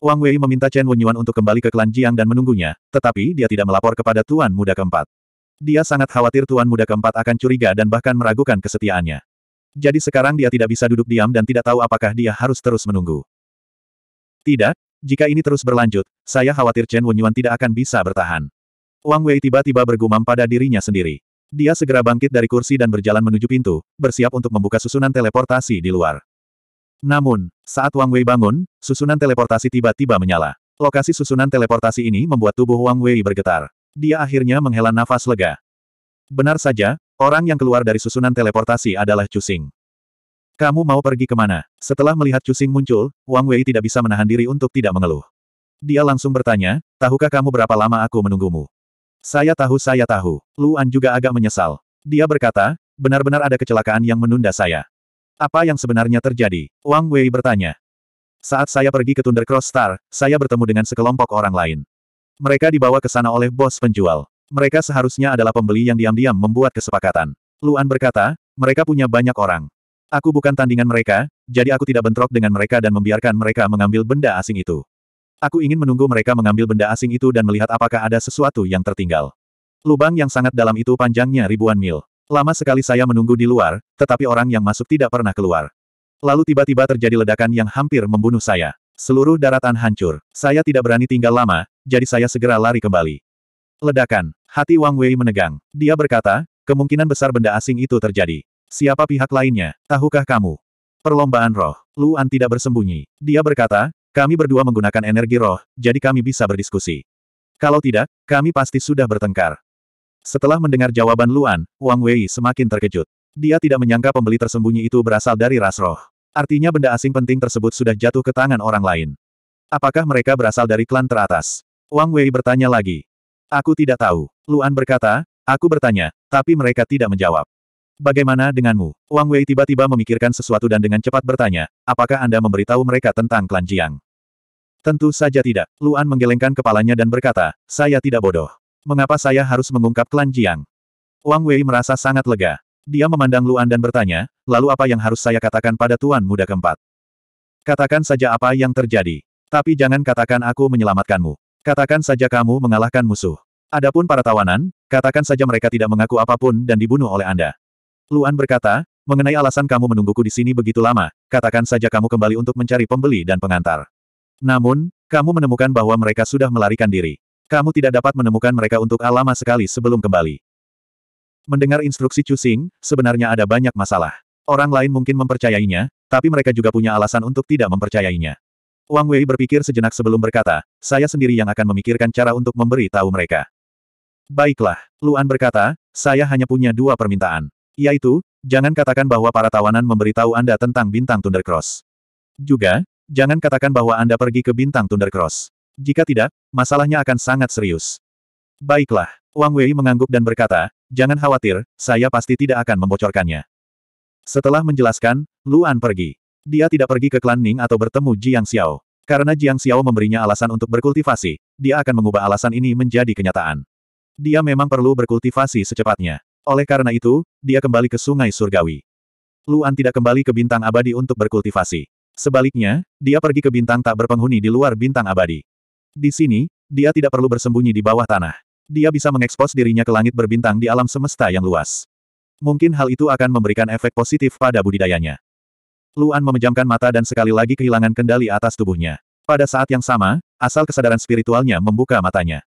Wang Wei meminta Chen Wenyuan untuk kembali ke klan Jiang dan menunggunya, tetapi dia tidak melapor kepada Tuan Muda keempat. Dia sangat khawatir Tuan Muda keempat akan curiga dan bahkan meragukan kesetiaannya. Jadi sekarang dia tidak bisa duduk diam dan tidak tahu apakah dia harus terus menunggu. Tidak, jika ini terus berlanjut, saya khawatir Chen Wenyuan tidak akan bisa bertahan. Wang Wei tiba-tiba bergumam pada dirinya sendiri. Dia segera bangkit dari kursi dan berjalan menuju pintu, bersiap untuk membuka susunan teleportasi di luar. Namun, saat Wang Wei bangun, susunan teleportasi tiba-tiba menyala. Lokasi susunan teleportasi ini membuat tubuh Wang Wei bergetar. Dia akhirnya menghela nafas lega. Benar saja, orang yang keluar dari susunan teleportasi adalah Cusing. Kamu mau pergi kemana? Setelah melihat Cusing muncul, Wang Wei tidak bisa menahan diri untuk tidak mengeluh. Dia langsung bertanya, tahukah kamu berapa lama aku menunggumu? Saya tahu saya tahu. Luan juga agak menyesal. Dia berkata, benar-benar ada kecelakaan yang menunda saya. Apa yang sebenarnya terjadi? Wang Wei bertanya. Saat saya pergi ke Thunder Cross Star, saya bertemu dengan sekelompok orang lain. Mereka dibawa ke sana oleh bos penjual. Mereka seharusnya adalah pembeli yang diam-diam membuat kesepakatan. Luan berkata, mereka punya banyak orang. Aku bukan tandingan mereka, jadi aku tidak bentrok dengan mereka dan membiarkan mereka mengambil benda asing itu. Aku ingin menunggu mereka mengambil benda asing itu dan melihat apakah ada sesuatu yang tertinggal. Lubang yang sangat dalam itu panjangnya ribuan mil. Lama sekali saya menunggu di luar, tetapi orang yang masuk tidak pernah keluar. Lalu tiba-tiba terjadi ledakan yang hampir membunuh saya. Seluruh daratan hancur. Saya tidak berani tinggal lama, jadi saya segera lari kembali. Ledakan. Hati Wang Wei menegang. Dia berkata, kemungkinan besar benda asing itu terjadi. Siapa pihak lainnya? Tahukah kamu? Perlombaan roh. Luan tidak bersembunyi. Dia berkata, kami berdua menggunakan energi roh, jadi kami bisa berdiskusi. Kalau tidak, kami pasti sudah bertengkar. Setelah mendengar jawaban Luan, Wang Wei semakin terkejut. Dia tidak menyangka pembeli tersembunyi itu berasal dari ras roh. Artinya benda asing penting tersebut sudah jatuh ke tangan orang lain. Apakah mereka berasal dari klan teratas? Wang Wei bertanya lagi. Aku tidak tahu. Luan berkata, aku bertanya, tapi mereka tidak menjawab. Bagaimana denganmu? Wang Wei tiba-tiba memikirkan sesuatu dan dengan cepat bertanya, apakah Anda memberitahu mereka tentang klan Jiang? Tentu saja tidak. Luan menggelengkan kepalanya dan berkata, saya tidak bodoh. Mengapa saya harus mengungkap klan Jiang? Wang Wei merasa sangat lega. Dia memandang Luan dan bertanya, lalu apa yang harus saya katakan pada Tuan Muda keempat? Katakan saja apa yang terjadi. Tapi jangan katakan aku menyelamatkanmu. Katakan saja kamu mengalahkan musuh. Adapun para tawanan, katakan saja mereka tidak mengaku apapun dan dibunuh oleh Anda. Luan berkata, mengenai alasan kamu menungguku di sini begitu lama, katakan saja kamu kembali untuk mencari pembeli dan pengantar. Namun, kamu menemukan bahwa mereka sudah melarikan diri. Kamu tidak dapat menemukan mereka untuk lama sekali sebelum kembali. Mendengar instruksi Chu sebenarnya ada banyak masalah. Orang lain mungkin mempercayainya, tapi mereka juga punya alasan untuk tidak mempercayainya. Wang Wei berpikir sejenak sebelum berkata, saya sendiri yang akan memikirkan cara untuk memberi tahu mereka. Baiklah, Luan berkata, saya hanya punya dua permintaan. Yaitu, jangan katakan bahwa para tawanan memberitahu Anda tentang bintang Thundercross. Juga, jangan katakan bahwa Anda pergi ke bintang Thundercross. Jika tidak, masalahnya akan sangat serius. Baiklah, Wang Wei mengangguk dan berkata, jangan khawatir, saya pasti tidak akan membocorkannya. Setelah menjelaskan, Luan pergi. Dia tidak pergi ke klan Ning atau bertemu Jiang Xiao. Karena Jiang Xiao memberinya alasan untuk berkultivasi, dia akan mengubah alasan ini menjadi kenyataan. Dia memang perlu berkultivasi secepatnya. Oleh karena itu, dia kembali ke Sungai Surgawi. Luan tidak kembali ke bintang abadi untuk berkultivasi. Sebaliknya, dia pergi ke bintang tak berpenghuni di luar bintang abadi. Di sini, dia tidak perlu bersembunyi di bawah tanah. Dia bisa mengekspos dirinya ke langit berbintang di alam semesta yang luas. Mungkin hal itu akan memberikan efek positif pada budidayanya. Luan memejamkan mata dan sekali lagi kehilangan kendali atas tubuhnya. Pada saat yang sama, asal kesadaran spiritualnya membuka matanya.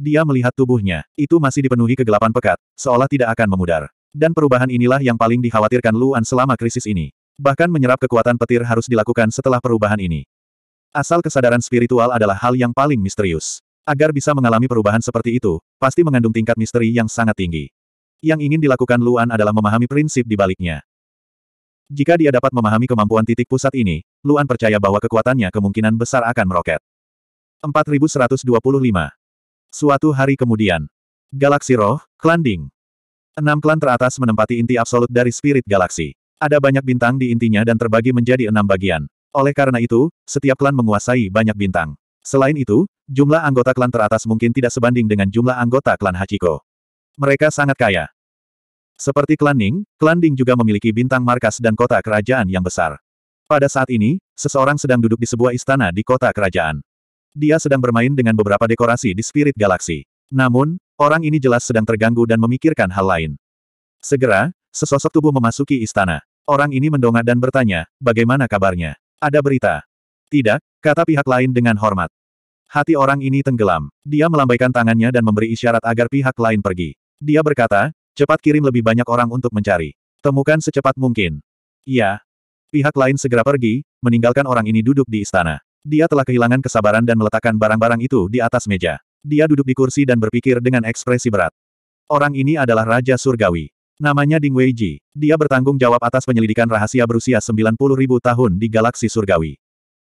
Dia melihat tubuhnya, itu masih dipenuhi kegelapan pekat, seolah tidak akan memudar. Dan perubahan inilah yang paling dikhawatirkan Luan selama krisis ini. Bahkan menyerap kekuatan petir harus dilakukan setelah perubahan ini. Asal kesadaran spiritual adalah hal yang paling misterius. Agar bisa mengalami perubahan seperti itu, pasti mengandung tingkat misteri yang sangat tinggi. Yang ingin dilakukan Luan adalah memahami prinsip di baliknya. Jika dia dapat memahami kemampuan titik pusat ini, Luan percaya bahwa kekuatannya kemungkinan besar akan meroket. 4125. Suatu hari kemudian. Galaksi Roh, Klanding. Enam klan teratas menempati inti absolut dari Spirit Galaksi. Ada banyak bintang di intinya dan terbagi menjadi enam bagian. Oleh karena itu, setiap klan menguasai banyak bintang. Selain itu, jumlah anggota klan teratas mungkin tidak sebanding dengan jumlah anggota klan Hachiko. Mereka sangat kaya. Seperti klan Ning, klan Ding juga memiliki bintang markas dan kota kerajaan yang besar. Pada saat ini, seseorang sedang duduk di sebuah istana di kota kerajaan. Dia sedang bermain dengan beberapa dekorasi di Spirit Galaxy. Namun, orang ini jelas sedang terganggu dan memikirkan hal lain. Segera, sesosok tubuh memasuki istana. Orang ini mendongak dan bertanya, bagaimana kabarnya? Ada berita. Tidak, kata pihak lain dengan hormat. Hati orang ini tenggelam. Dia melambaikan tangannya dan memberi isyarat agar pihak lain pergi. Dia berkata, cepat kirim lebih banyak orang untuk mencari. Temukan secepat mungkin. Iya. Pihak lain segera pergi, meninggalkan orang ini duduk di istana. Dia telah kehilangan kesabaran dan meletakkan barang-barang itu di atas meja. Dia duduk di kursi dan berpikir dengan ekspresi berat. Orang ini adalah Raja Surgawi. Namanya Ding Weiji. Dia bertanggung jawab atas penyelidikan rahasia berusia ribu tahun di galaksi surgawi.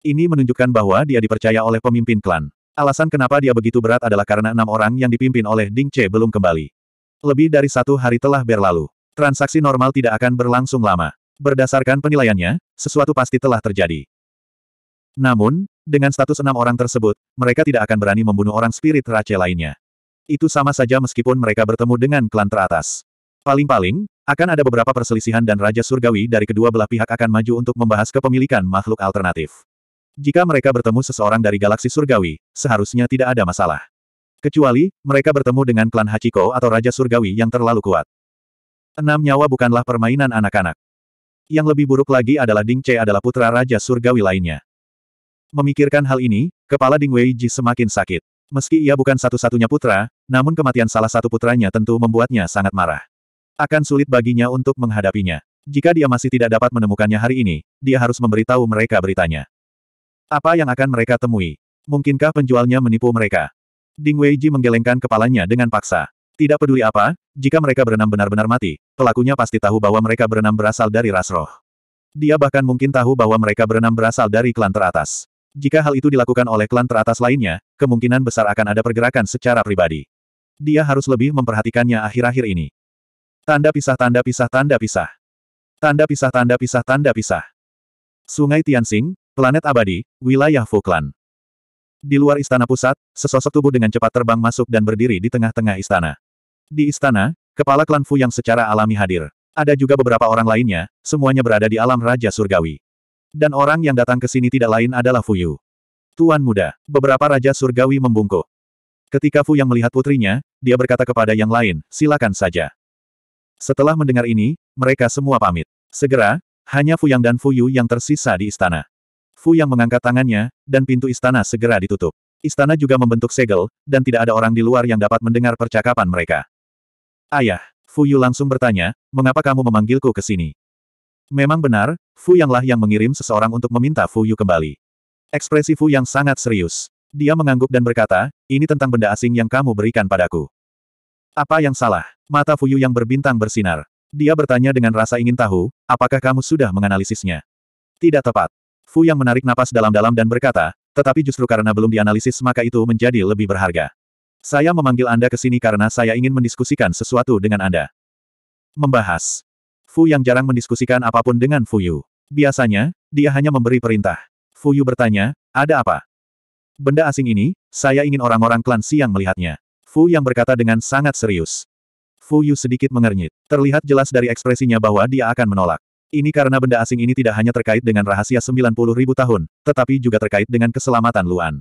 Ini menunjukkan bahwa dia dipercaya oleh pemimpin klan. Alasan kenapa dia begitu berat adalah karena enam orang yang dipimpin oleh Ding Che belum kembali. Lebih dari satu hari telah berlalu. Transaksi normal tidak akan berlangsung lama. Berdasarkan penilaiannya, sesuatu pasti telah terjadi. Namun, dengan status enam orang tersebut, mereka tidak akan berani membunuh orang spirit race lainnya. Itu sama saja meskipun mereka bertemu dengan klan teratas. Paling-paling, akan ada beberapa perselisihan dan Raja Surgawi dari kedua belah pihak akan maju untuk membahas kepemilikan makhluk alternatif. Jika mereka bertemu seseorang dari galaksi Surgawi, seharusnya tidak ada masalah. Kecuali, mereka bertemu dengan klan Hachiko atau Raja Surgawi yang terlalu kuat. Enam nyawa bukanlah permainan anak-anak. Yang lebih buruk lagi adalah Ding Che adalah putra Raja Surgawi lainnya. Memikirkan hal ini, kepala Ding Wei Ji semakin sakit. Meski ia bukan satu-satunya putra, namun kematian salah satu putranya tentu membuatnya sangat marah. Akan sulit baginya untuk menghadapinya. Jika dia masih tidak dapat menemukannya hari ini, dia harus memberitahu mereka beritanya. Apa yang akan mereka temui? Mungkinkah penjualnya menipu mereka? Ding Weiji menggelengkan kepalanya dengan paksa. Tidak peduli apa, jika mereka berenam benar-benar mati, pelakunya pasti tahu bahwa mereka berenam berasal dari ras roh. Dia bahkan mungkin tahu bahwa mereka berenam berasal dari klan teratas. Jika hal itu dilakukan oleh klan teratas lainnya, kemungkinan besar akan ada pergerakan secara pribadi. Dia harus lebih memperhatikannya akhir-akhir ini. Tanda pisah tanda pisah tanda pisah. Tanda pisah tanda pisah tanda pisah. Sungai Tianxing, planet abadi, wilayah Fuklan. Di luar istana pusat, sesosok tubuh dengan cepat terbang masuk dan berdiri di tengah-tengah istana. Di istana, kepala klan Fu yang secara alami hadir. Ada juga beberapa orang lainnya, semuanya berada di alam Raja Surgawi. Dan orang yang datang ke sini tidak lain adalah Fu Yu. Tuan muda, beberapa Raja Surgawi membungkuk. Ketika Fu yang melihat putrinya, dia berkata kepada yang lain, silakan saja. Setelah mendengar ini, mereka semua pamit. Segera, hanya Fuyang dan Fuyu yang tersisa di istana. Fuyang mengangkat tangannya, dan pintu istana segera ditutup. Istana juga membentuk segel, dan tidak ada orang di luar yang dapat mendengar percakapan mereka. Ayah, Fuyu langsung bertanya, mengapa kamu memanggilku ke sini? Memang benar, Fuyanglah yang mengirim seseorang untuk meminta Fuyu kembali. Ekspresi Fuyang sangat serius. Dia mengangguk dan berkata, ini tentang benda asing yang kamu berikan padaku. Apa yang salah? Mata Fuyu yang berbintang bersinar. Dia bertanya dengan rasa ingin tahu, apakah kamu sudah menganalisisnya? Tidak tepat. Fu yang menarik napas dalam-dalam dan berkata, tetapi justru karena belum dianalisis maka itu menjadi lebih berharga. Saya memanggil Anda ke sini karena saya ingin mendiskusikan sesuatu dengan Anda. Membahas. Fu yang jarang mendiskusikan apapun dengan Fuyu. Biasanya, dia hanya memberi perintah. Fuyu bertanya, ada apa? Benda asing ini, saya ingin orang-orang klan siang melihatnya. Fu yang berkata dengan sangat serius. Fu Yu sedikit mengernyit. Terlihat jelas dari ekspresinya bahwa dia akan menolak. Ini karena benda asing ini tidak hanya terkait dengan rahasia 90 ribu tahun, tetapi juga terkait dengan keselamatan Luan.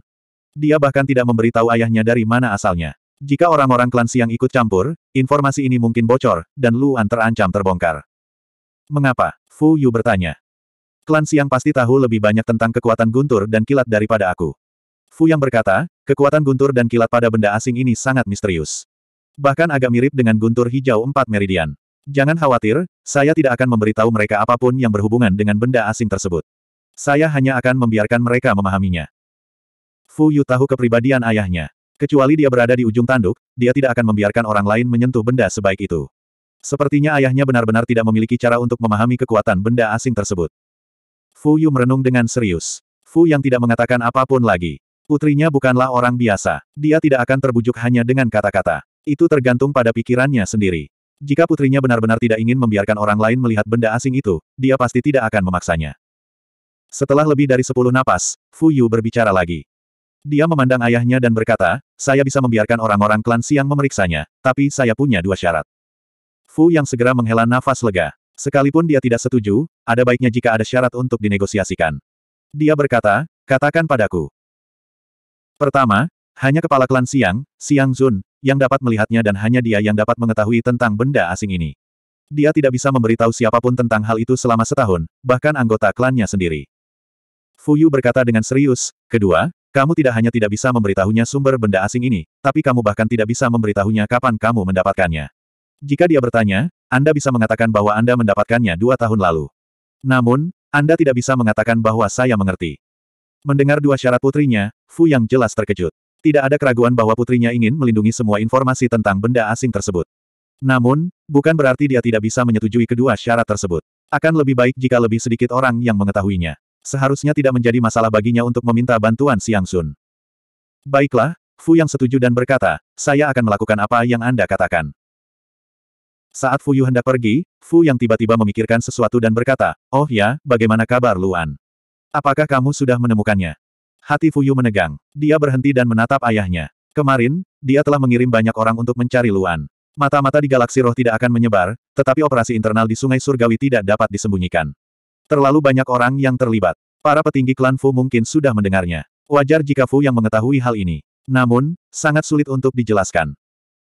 Dia bahkan tidak memberitahu ayahnya dari mana asalnya. Jika orang-orang klan Siang ikut campur, informasi ini mungkin bocor, dan Luan terancam terbongkar. Mengapa? Fu Yu bertanya. Klan Siang pasti tahu lebih banyak tentang kekuatan guntur dan kilat daripada aku. Fu yang berkata, kekuatan guntur dan kilat pada benda asing ini sangat misterius. Bahkan agak mirip dengan guntur hijau empat meridian. Jangan khawatir, saya tidak akan memberitahu mereka apapun yang berhubungan dengan benda asing tersebut. Saya hanya akan membiarkan mereka memahaminya. Fu Yu tahu kepribadian ayahnya. Kecuali dia berada di ujung tanduk, dia tidak akan membiarkan orang lain menyentuh benda sebaik itu. Sepertinya ayahnya benar-benar tidak memiliki cara untuk memahami kekuatan benda asing tersebut. Fu Yu merenung dengan serius. Fu yang tidak mengatakan apapun lagi. Putrinya bukanlah orang biasa. Dia tidak akan terbujuk hanya dengan kata-kata. Itu tergantung pada pikirannya sendiri. Jika putrinya benar-benar tidak ingin membiarkan orang lain melihat benda asing itu, dia pasti tidak akan memaksanya. Setelah lebih dari sepuluh napas, Fu Yu berbicara lagi. Dia memandang ayahnya dan berkata, saya bisa membiarkan orang-orang klan siang memeriksanya, tapi saya punya dua syarat. Fu yang segera menghela nafas lega. Sekalipun dia tidak setuju, ada baiknya jika ada syarat untuk dinegosiasikan. Dia berkata, katakan padaku, Pertama, hanya kepala klan Siang, Siang Zun, yang dapat melihatnya dan hanya dia yang dapat mengetahui tentang benda asing ini. Dia tidak bisa memberitahu siapapun tentang hal itu selama setahun, bahkan anggota klannya sendiri. Fuyu berkata dengan serius, kedua, kamu tidak hanya tidak bisa memberitahunya sumber benda asing ini, tapi kamu bahkan tidak bisa memberitahunya kapan kamu mendapatkannya. Jika dia bertanya, Anda bisa mengatakan bahwa Anda mendapatkannya dua tahun lalu. Namun, Anda tidak bisa mengatakan bahwa saya mengerti. Mendengar dua syarat putrinya, Fu Yang jelas terkejut. Tidak ada keraguan bahwa putrinya ingin melindungi semua informasi tentang benda asing tersebut. Namun, bukan berarti dia tidak bisa menyetujui kedua syarat tersebut. Akan lebih baik jika lebih sedikit orang yang mengetahuinya. Seharusnya tidak menjadi masalah baginya untuk meminta bantuan Siang Sun. Baiklah, Fu Yang setuju dan berkata, saya akan melakukan apa yang Anda katakan. Saat Fu Yu hendak pergi, Fu Yang tiba-tiba memikirkan sesuatu dan berkata, oh ya, bagaimana kabar Luan? Apakah kamu sudah menemukannya? Hati Fuyu menegang. Dia berhenti dan menatap ayahnya. Kemarin, dia telah mengirim banyak orang untuk mencari Luan. Mata-mata di galaksi roh tidak akan menyebar, tetapi operasi internal di Sungai Surgawi tidak dapat disembunyikan. Terlalu banyak orang yang terlibat. Para petinggi klan Fu mungkin sudah mendengarnya. Wajar jika Fu yang mengetahui hal ini. Namun, sangat sulit untuk dijelaskan.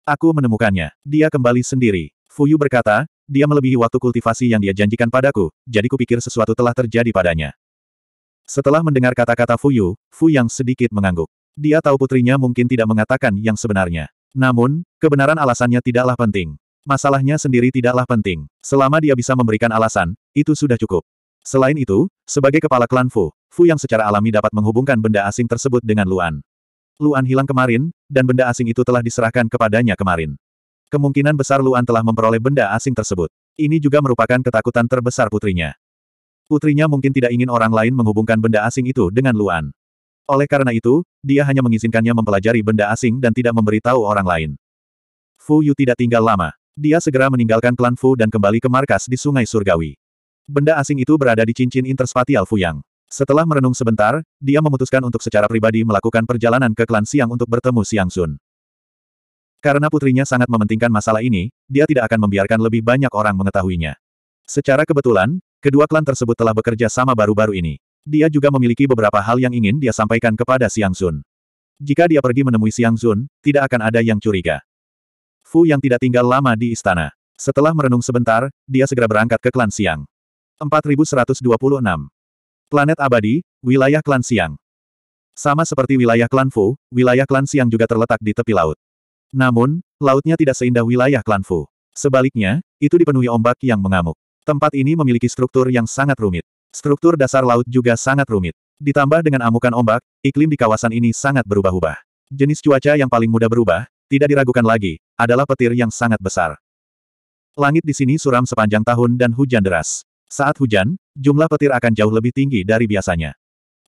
Aku menemukannya. Dia kembali sendiri. Fu Yu berkata, dia melebihi waktu kultivasi yang dia janjikan padaku, jadi kupikir sesuatu telah terjadi padanya. Setelah mendengar kata-kata Fu Yu, Fu Yang sedikit mengangguk. Dia tahu putrinya mungkin tidak mengatakan yang sebenarnya. Namun, kebenaran alasannya tidaklah penting. Masalahnya sendiri tidaklah penting. Selama dia bisa memberikan alasan, itu sudah cukup. Selain itu, sebagai kepala klan Fu, Fu yang secara alami dapat menghubungkan benda asing tersebut dengan Luan. Luan hilang kemarin, dan benda asing itu telah diserahkan kepadanya kemarin. Kemungkinan besar Luan telah memperoleh benda asing tersebut. Ini juga merupakan ketakutan terbesar putrinya. Putrinya mungkin tidak ingin orang lain menghubungkan benda asing itu dengan Luan. Oleh karena itu, dia hanya mengizinkannya mempelajari benda asing dan tidak memberitahu orang lain. Fu Yu tidak tinggal lama. Dia segera meninggalkan klan Fu dan kembali ke markas di Sungai Surgawi. Benda asing itu berada di cincin interspatial Fu Yang. Setelah merenung sebentar, dia memutuskan untuk secara pribadi melakukan perjalanan ke klan Siang untuk bertemu Siang Sun. Karena putrinya sangat mementingkan masalah ini, dia tidak akan membiarkan lebih banyak orang mengetahuinya. Secara kebetulan, Kedua klan tersebut telah bekerja sama baru-baru ini. Dia juga memiliki beberapa hal yang ingin dia sampaikan kepada Xiang Sun. Jika dia pergi menemui Xiang Sun, tidak akan ada yang curiga. Fu yang tidak tinggal lama di istana. Setelah merenung sebentar, dia segera berangkat ke klan Xiang. 4126. Planet Abadi, wilayah klan Xiang. Sama seperti wilayah klan Fu, wilayah klan Xiang juga terletak di tepi laut. Namun, lautnya tidak seindah wilayah klan Fu. Sebaliknya, itu dipenuhi ombak yang mengamuk. Tempat ini memiliki struktur yang sangat rumit. Struktur dasar laut juga sangat rumit. Ditambah dengan amukan ombak, iklim di kawasan ini sangat berubah-ubah. Jenis cuaca yang paling mudah berubah, tidak diragukan lagi, adalah petir yang sangat besar. Langit di sini suram sepanjang tahun dan hujan deras. Saat hujan, jumlah petir akan jauh lebih tinggi dari biasanya.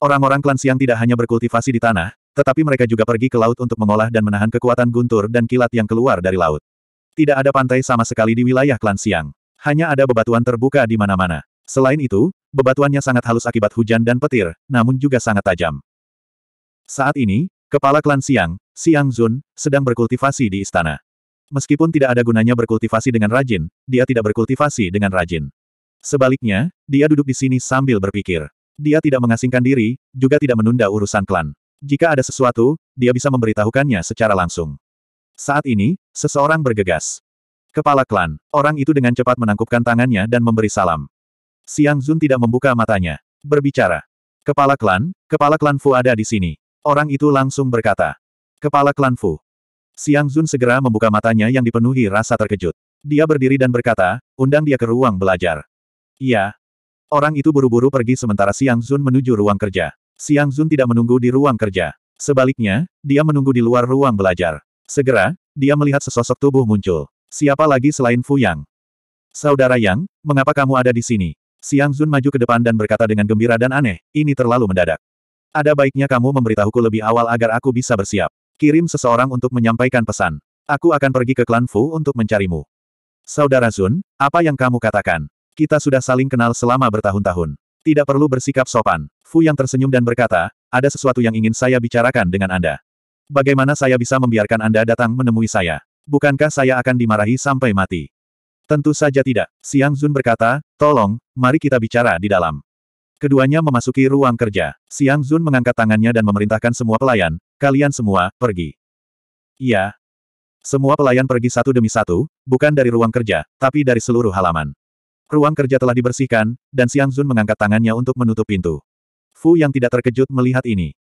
Orang-orang klan siang tidak hanya berkultivasi di tanah, tetapi mereka juga pergi ke laut untuk mengolah dan menahan kekuatan guntur dan kilat yang keluar dari laut. Tidak ada pantai sama sekali di wilayah klan siang hanya ada bebatuan terbuka di mana-mana. Selain itu, bebatuannya sangat halus akibat hujan dan petir, namun juga sangat tajam. Saat ini, kepala klan Siang, Siang Zun, sedang berkultivasi di istana. Meskipun tidak ada gunanya berkultivasi dengan rajin, dia tidak berkultivasi dengan rajin. Sebaliknya, dia duduk di sini sambil berpikir. Dia tidak mengasingkan diri, juga tidak menunda urusan klan. Jika ada sesuatu, dia bisa memberitahukannya secara langsung. Saat ini, seseorang bergegas. Kepala klan, orang itu dengan cepat menangkupkan tangannya dan memberi salam. Siang Zun tidak membuka matanya. Berbicara. Kepala klan, kepala klan Fu ada di sini. Orang itu langsung berkata. Kepala klan Fu. Siang Zun segera membuka matanya yang dipenuhi rasa terkejut. Dia berdiri dan berkata, undang dia ke ruang belajar. Iya. Orang itu buru-buru pergi sementara Siang Zun menuju ruang kerja. Siang Zun tidak menunggu di ruang kerja. Sebaliknya, dia menunggu di luar ruang belajar. Segera, dia melihat sesosok tubuh muncul. Siapa lagi selain Fu Yang? Saudara Yang, mengapa kamu ada di sini? Siang Zun maju ke depan dan berkata dengan gembira dan aneh, ini terlalu mendadak. Ada baiknya kamu memberitahuku lebih awal agar aku bisa bersiap. Kirim seseorang untuk menyampaikan pesan. Aku akan pergi ke klan Fu untuk mencarimu. Saudara Zun, apa yang kamu katakan? Kita sudah saling kenal selama bertahun-tahun. Tidak perlu bersikap sopan. Fu yang tersenyum dan berkata, ada sesuatu yang ingin saya bicarakan dengan Anda. Bagaimana saya bisa membiarkan Anda datang menemui saya? Bukankah saya akan dimarahi sampai mati? Tentu saja tidak. Siang Zun berkata, tolong, mari kita bicara di dalam. Keduanya memasuki ruang kerja. Siang Zun mengangkat tangannya dan memerintahkan semua pelayan, kalian semua, pergi. Iya. Semua pelayan pergi satu demi satu, bukan dari ruang kerja, tapi dari seluruh halaman. Ruang kerja telah dibersihkan, dan Siang Zun mengangkat tangannya untuk menutup pintu. Fu yang tidak terkejut melihat ini.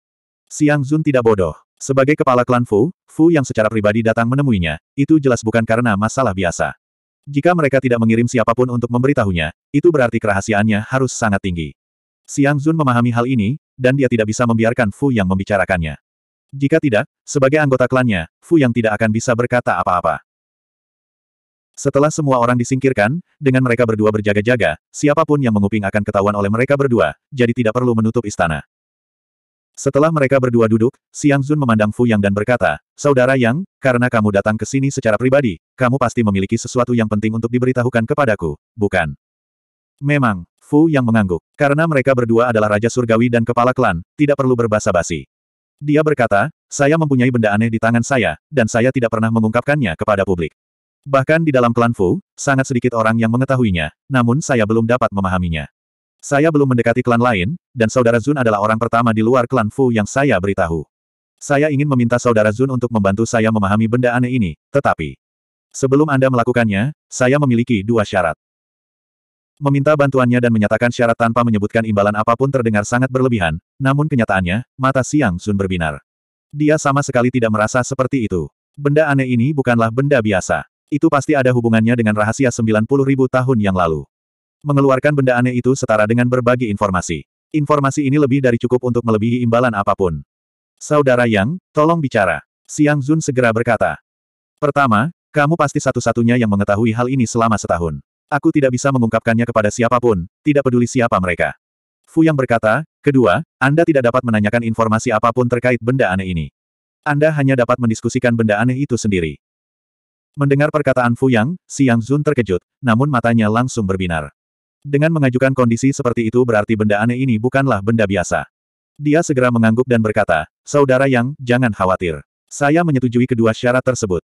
Siang Zun tidak bodoh. Sebagai kepala klan Fu, Fu yang secara pribadi datang menemuinya, itu jelas bukan karena masalah biasa. Jika mereka tidak mengirim siapapun untuk memberitahunya, itu berarti kerahasiaannya harus sangat tinggi. Siang Zun memahami hal ini, dan dia tidak bisa membiarkan Fu yang membicarakannya. Jika tidak, sebagai anggota klannya, Fu yang tidak akan bisa berkata apa-apa. Setelah semua orang disingkirkan, dengan mereka berdua berjaga-jaga, siapapun yang menguping akan ketahuan oleh mereka berdua, jadi tidak perlu menutup istana. Setelah mereka berdua duduk, Xiang Zun memandang Fu Yang dan berkata, Saudara Yang, karena kamu datang ke sini secara pribadi, kamu pasti memiliki sesuatu yang penting untuk diberitahukan kepadaku, bukan? Memang, Fu Yang mengangguk. Karena mereka berdua adalah Raja Surgawi dan kepala klan, tidak perlu berbasa-basi. Dia berkata, saya mempunyai benda aneh di tangan saya, dan saya tidak pernah mengungkapkannya kepada publik. Bahkan di dalam klan Fu, sangat sedikit orang yang mengetahuinya, namun saya belum dapat memahaminya. Saya belum mendekati klan lain, dan saudara Zun adalah orang pertama di luar klan Fu yang saya beritahu. Saya ingin meminta saudara Zun untuk membantu saya memahami benda aneh ini, tetapi... Sebelum Anda melakukannya, saya memiliki dua syarat. Meminta bantuannya dan menyatakan syarat tanpa menyebutkan imbalan apapun terdengar sangat berlebihan, namun kenyataannya, mata siang Sun berbinar. Dia sama sekali tidak merasa seperti itu. Benda aneh ini bukanlah benda biasa. Itu pasti ada hubungannya dengan rahasia 90 ribu tahun yang lalu. Mengeluarkan benda aneh itu setara dengan berbagi informasi. Informasi ini lebih dari cukup untuk melebihi imbalan apapun. Saudara Yang, tolong bicara. Siang Zun segera berkata. Pertama, kamu pasti satu-satunya yang mengetahui hal ini selama setahun. Aku tidak bisa mengungkapkannya kepada siapapun, tidak peduli siapa mereka. Fu Yang berkata, kedua, Anda tidak dapat menanyakan informasi apapun terkait benda aneh ini. Anda hanya dapat mendiskusikan benda aneh itu sendiri. Mendengar perkataan Fu Yang, Siang Zun terkejut, namun matanya langsung berbinar. Dengan mengajukan kondisi seperti itu berarti benda aneh ini bukanlah benda biasa. Dia segera mengangguk dan berkata, Saudara Yang, jangan khawatir. Saya menyetujui kedua syarat tersebut.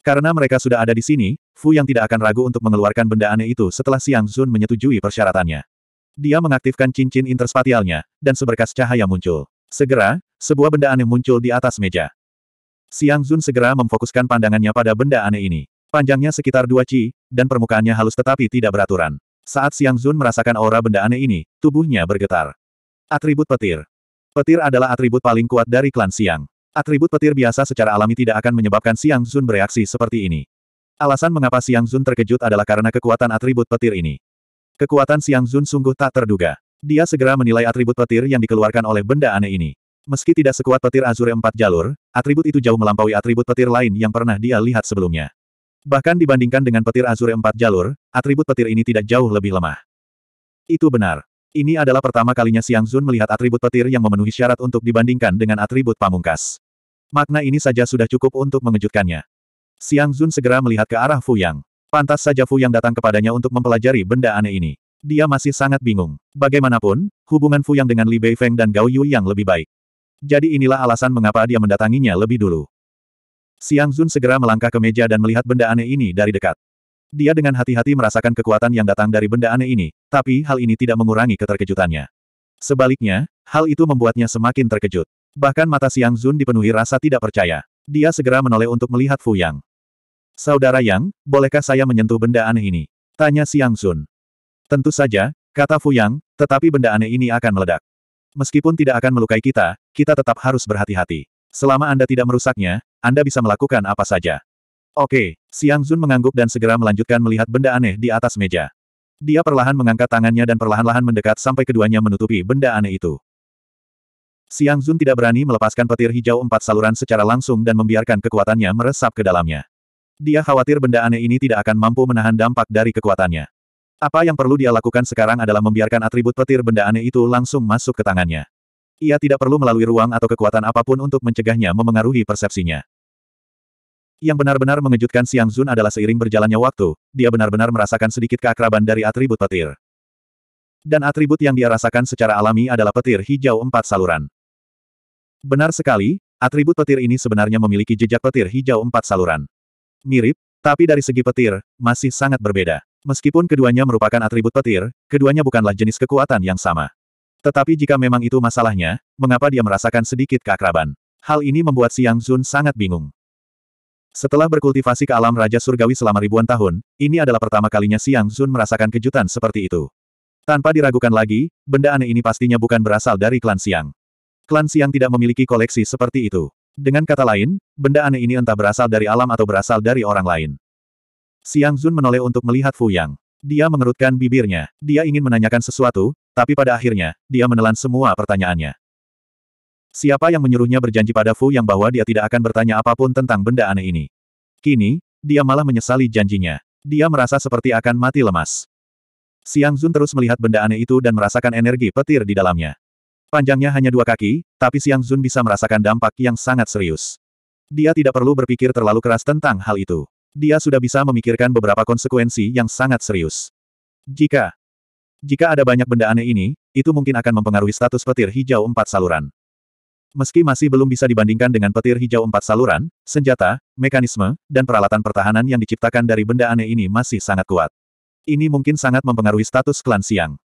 Karena mereka sudah ada di sini, Fu Yang tidak akan ragu untuk mengeluarkan benda aneh itu setelah Siang Zun menyetujui persyaratannya. Dia mengaktifkan cincin interspatialnya, dan seberkas cahaya muncul. Segera, sebuah benda aneh muncul di atas meja. Siang Zun segera memfokuskan pandangannya pada benda aneh ini. Panjangnya sekitar dua ci, dan permukaannya halus tetapi tidak beraturan. Saat Xiang Zun merasakan aura benda aneh ini, tubuhnya bergetar. Atribut petir. Petir adalah atribut paling kuat dari klan Xiang. Atribut petir biasa secara alami tidak akan menyebabkan Xiang Zun bereaksi seperti ini. Alasan mengapa Xiang Zun terkejut adalah karena kekuatan atribut petir ini. Kekuatan Xiang Zun sungguh tak terduga. Dia segera menilai atribut petir yang dikeluarkan oleh benda aneh ini. Meski tidak sekuat petir Azure empat jalur, atribut itu jauh melampaui atribut petir lain yang pernah dia lihat sebelumnya. Bahkan dibandingkan dengan petir Azure empat jalur, atribut petir ini tidak jauh lebih lemah. Itu benar. Ini adalah pertama kalinya Xiang Zun melihat atribut petir yang memenuhi syarat untuk dibandingkan dengan atribut pamungkas. Makna ini saja sudah cukup untuk mengejutkannya. Xiang Zun segera melihat ke arah Fu Yang. Pantas saja Fu Yang datang kepadanya untuk mempelajari benda aneh ini. Dia masih sangat bingung. Bagaimanapun, hubungan Fu Yang dengan Li Beifeng dan Gao Yu yang lebih baik. Jadi inilah alasan mengapa dia mendatanginya lebih dulu. Siang Zun segera melangkah ke meja dan melihat benda aneh ini dari dekat. Dia dengan hati-hati merasakan kekuatan yang datang dari benda aneh ini, tapi hal ini tidak mengurangi keterkejutannya. Sebaliknya, hal itu membuatnya semakin terkejut. Bahkan mata Siang Zun dipenuhi rasa tidak percaya. Dia segera menoleh untuk melihat Fu Yang. Saudara Yang, bolehkah saya menyentuh benda aneh ini? Tanya Siang Zun. Tentu saja, kata Fu Yang, tetapi benda aneh ini akan meledak. Meskipun tidak akan melukai kita, kita tetap harus berhati-hati. Selama Anda tidak merusaknya, Anda bisa melakukan apa saja. Oke, Siang Zun mengangguk dan segera melanjutkan melihat benda aneh di atas meja. Dia perlahan mengangkat tangannya dan perlahan-lahan mendekat sampai keduanya menutupi benda aneh itu. Siang Zun tidak berani melepaskan petir hijau empat saluran secara langsung dan membiarkan kekuatannya meresap ke dalamnya. Dia khawatir benda aneh ini tidak akan mampu menahan dampak dari kekuatannya. Apa yang perlu dia lakukan sekarang adalah membiarkan atribut petir benda aneh itu langsung masuk ke tangannya. Ia tidak perlu melalui ruang atau kekuatan apapun untuk mencegahnya memengaruhi persepsinya. Yang benar-benar mengejutkan Xiang Zun adalah seiring berjalannya waktu, dia benar-benar merasakan sedikit keakraban dari atribut petir. Dan atribut yang dia rasakan secara alami adalah petir hijau empat saluran. Benar sekali, atribut petir ini sebenarnya memiliki jejak petir hijau empat saluran. Mirip, tapi dari segi petir, masih sangat berbeda. Meskipun keduanya merupakan atribut petir, keduanya bukanlah jenis kekuatan yang sama. Tetapi jika memang itu masalahnya, mengapa dia merasakan sedikit keakraban? Hal ini membuat Siang Zun sangat bingung. Setelah berkultivasi ke alam Raja Surgawi selama ribuan tahun, ini adalah pertama kalinya Siang Zun merasakan kejutan seperti itu. Tanpa diragukan lagi, benda aneh ini pastinya bukan berasal dari klan Siang. Klan Siang tidak memiliki koleksi seperti itu. Dengan kata lain, benda aneh ini entah berasal dari alam atau berasal dari orang lain. Siang Zun menoleh untuk melihat Fu Yang. Dia mengerutkan bibirnya. Dia ingin menanyakan sesuatu, tapi pada akhirnya, dia menelan semua pertanyaannya. Siapa yang menyuruhnya berjanji pada Fu Yang bahwa dia tidak akan bertanya apapun tentang benda aneh ini? Kini, dia malah menyesali janjinya. Dia merasa seperti akan mati lemas. Siang Zun terus melihat benda aneh itu dan merasakan energi petir di dalamnya. Panjangnya hanya dua kaki, tapi Siang Zun bisa merasakan dampak yang sangat serius. Dia tidak perlu berpikir terlalu keras tentang hal itu dia sudah bisa memikirkan beberapa konsekuensi yang sangat serius. Jika jika ada banyak benda aneh ini, itu mungkin akan mempengaruhi status petir hijau empat saluran. Meski masih belum bisa dibandingkan dengan petir hijau empat saluran, senjata, mekanisme, dan peralatan pertahanan yang diciptakan dari benda aneh ini masih sangat kuat. Ini mungkin sangat mempengaruhi status klan siang.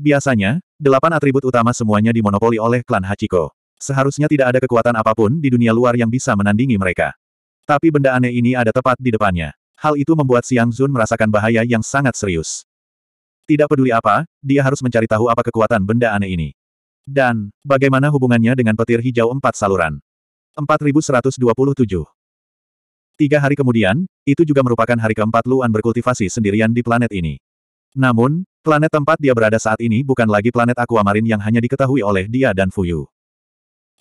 Biasanya, delapan atribut utama semuanya dimonopoli oleh klan Hachiko. Seharusnya tidak ada kekuatan apapun di dunia luar yang bisa menandingi mereka. Tapi benda aneh ini ada tepat di depannya. Hal itu membuat Xiang Zun merasakan bahaya yang sangat serius. Tidak peduli apa, dia harus mencari tahu apa kekuatan benda aneh ini. Dan, bagaimana hubungannya dengan petir hijau empat saluran? 4127. Tiga hari kemudian, itu juga merupakan hari keempat Luan berkultivasi sendirian di planet ini. Namun, planet tempat dia berada saat ini bukan lagi planet Aquamarin yang hanya diketahui oleh dia dan Fuyu.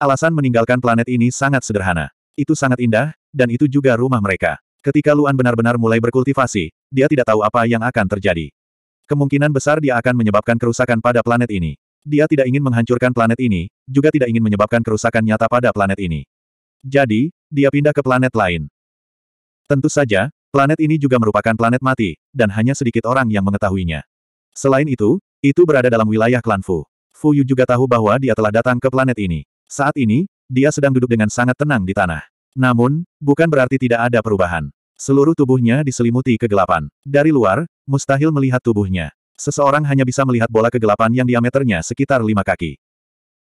Alasan meninggalkan planet ini sangat sederhana. Itu sangat indah, dan itu juga rumah mereka. Ketika Luan benar-benar mulai berkultivasi, dia tidak tahu apa yang akan terjadi. Kemungkinan besar dia akan menyebabkan kerusakan pada planet ini. Dia tidak ingin menghancurkan planet ini, juga tidak ingin menyebabkan kerusakan nyata pada planet ini. Jadi, dia pindah ke planet lain. Tentu saja, planet ini juga merupakan planet mati, dan hanya sedikit orang yang mengetahuinya. Selain itu, itu berada dalam wilayah klan Fu. Fu Yu juga tahu bahwa dia telah datang ke planet ini. Saat ini, dia sedang duduk dengan sangat tenang di tanah. Namun, bukan berarti tidak ada perubahan. Seluruh tubuhnya diselimuti kegelapan. Dari luar, mustahil melihat tubuhnya. Seseorang hanya bisa melihat bola kegelapan yang diameternya sekitar lima kaki.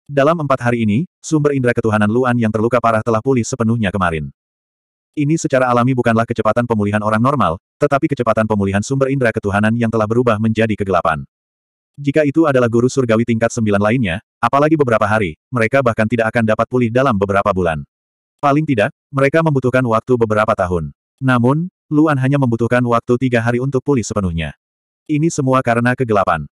Dalam empat hari ini, sumber indera ketuhanan Luan yang terluka parah telah pulih sepenuhnya kemarin. Ini secara alami bukanlah kecepatan pemulihan orang normal, tetapi kecepatan pemulihan sumber indera ketuhanan yang telah berubah menjadi kegelapan. Jika itu adalah guru surgawi tingkat sembilan lainnya, Apalagi beberapa hari, mereka bahkan tidak akan dapat pulih dalam beberapa bulan. Paling tidak, mereka membutuhkan waktu beberapa tahun. Namun, Luan hanya membutuhkan waktu tiga hari untuk pulih sepenuhnya. Ini semua karena kegelapan.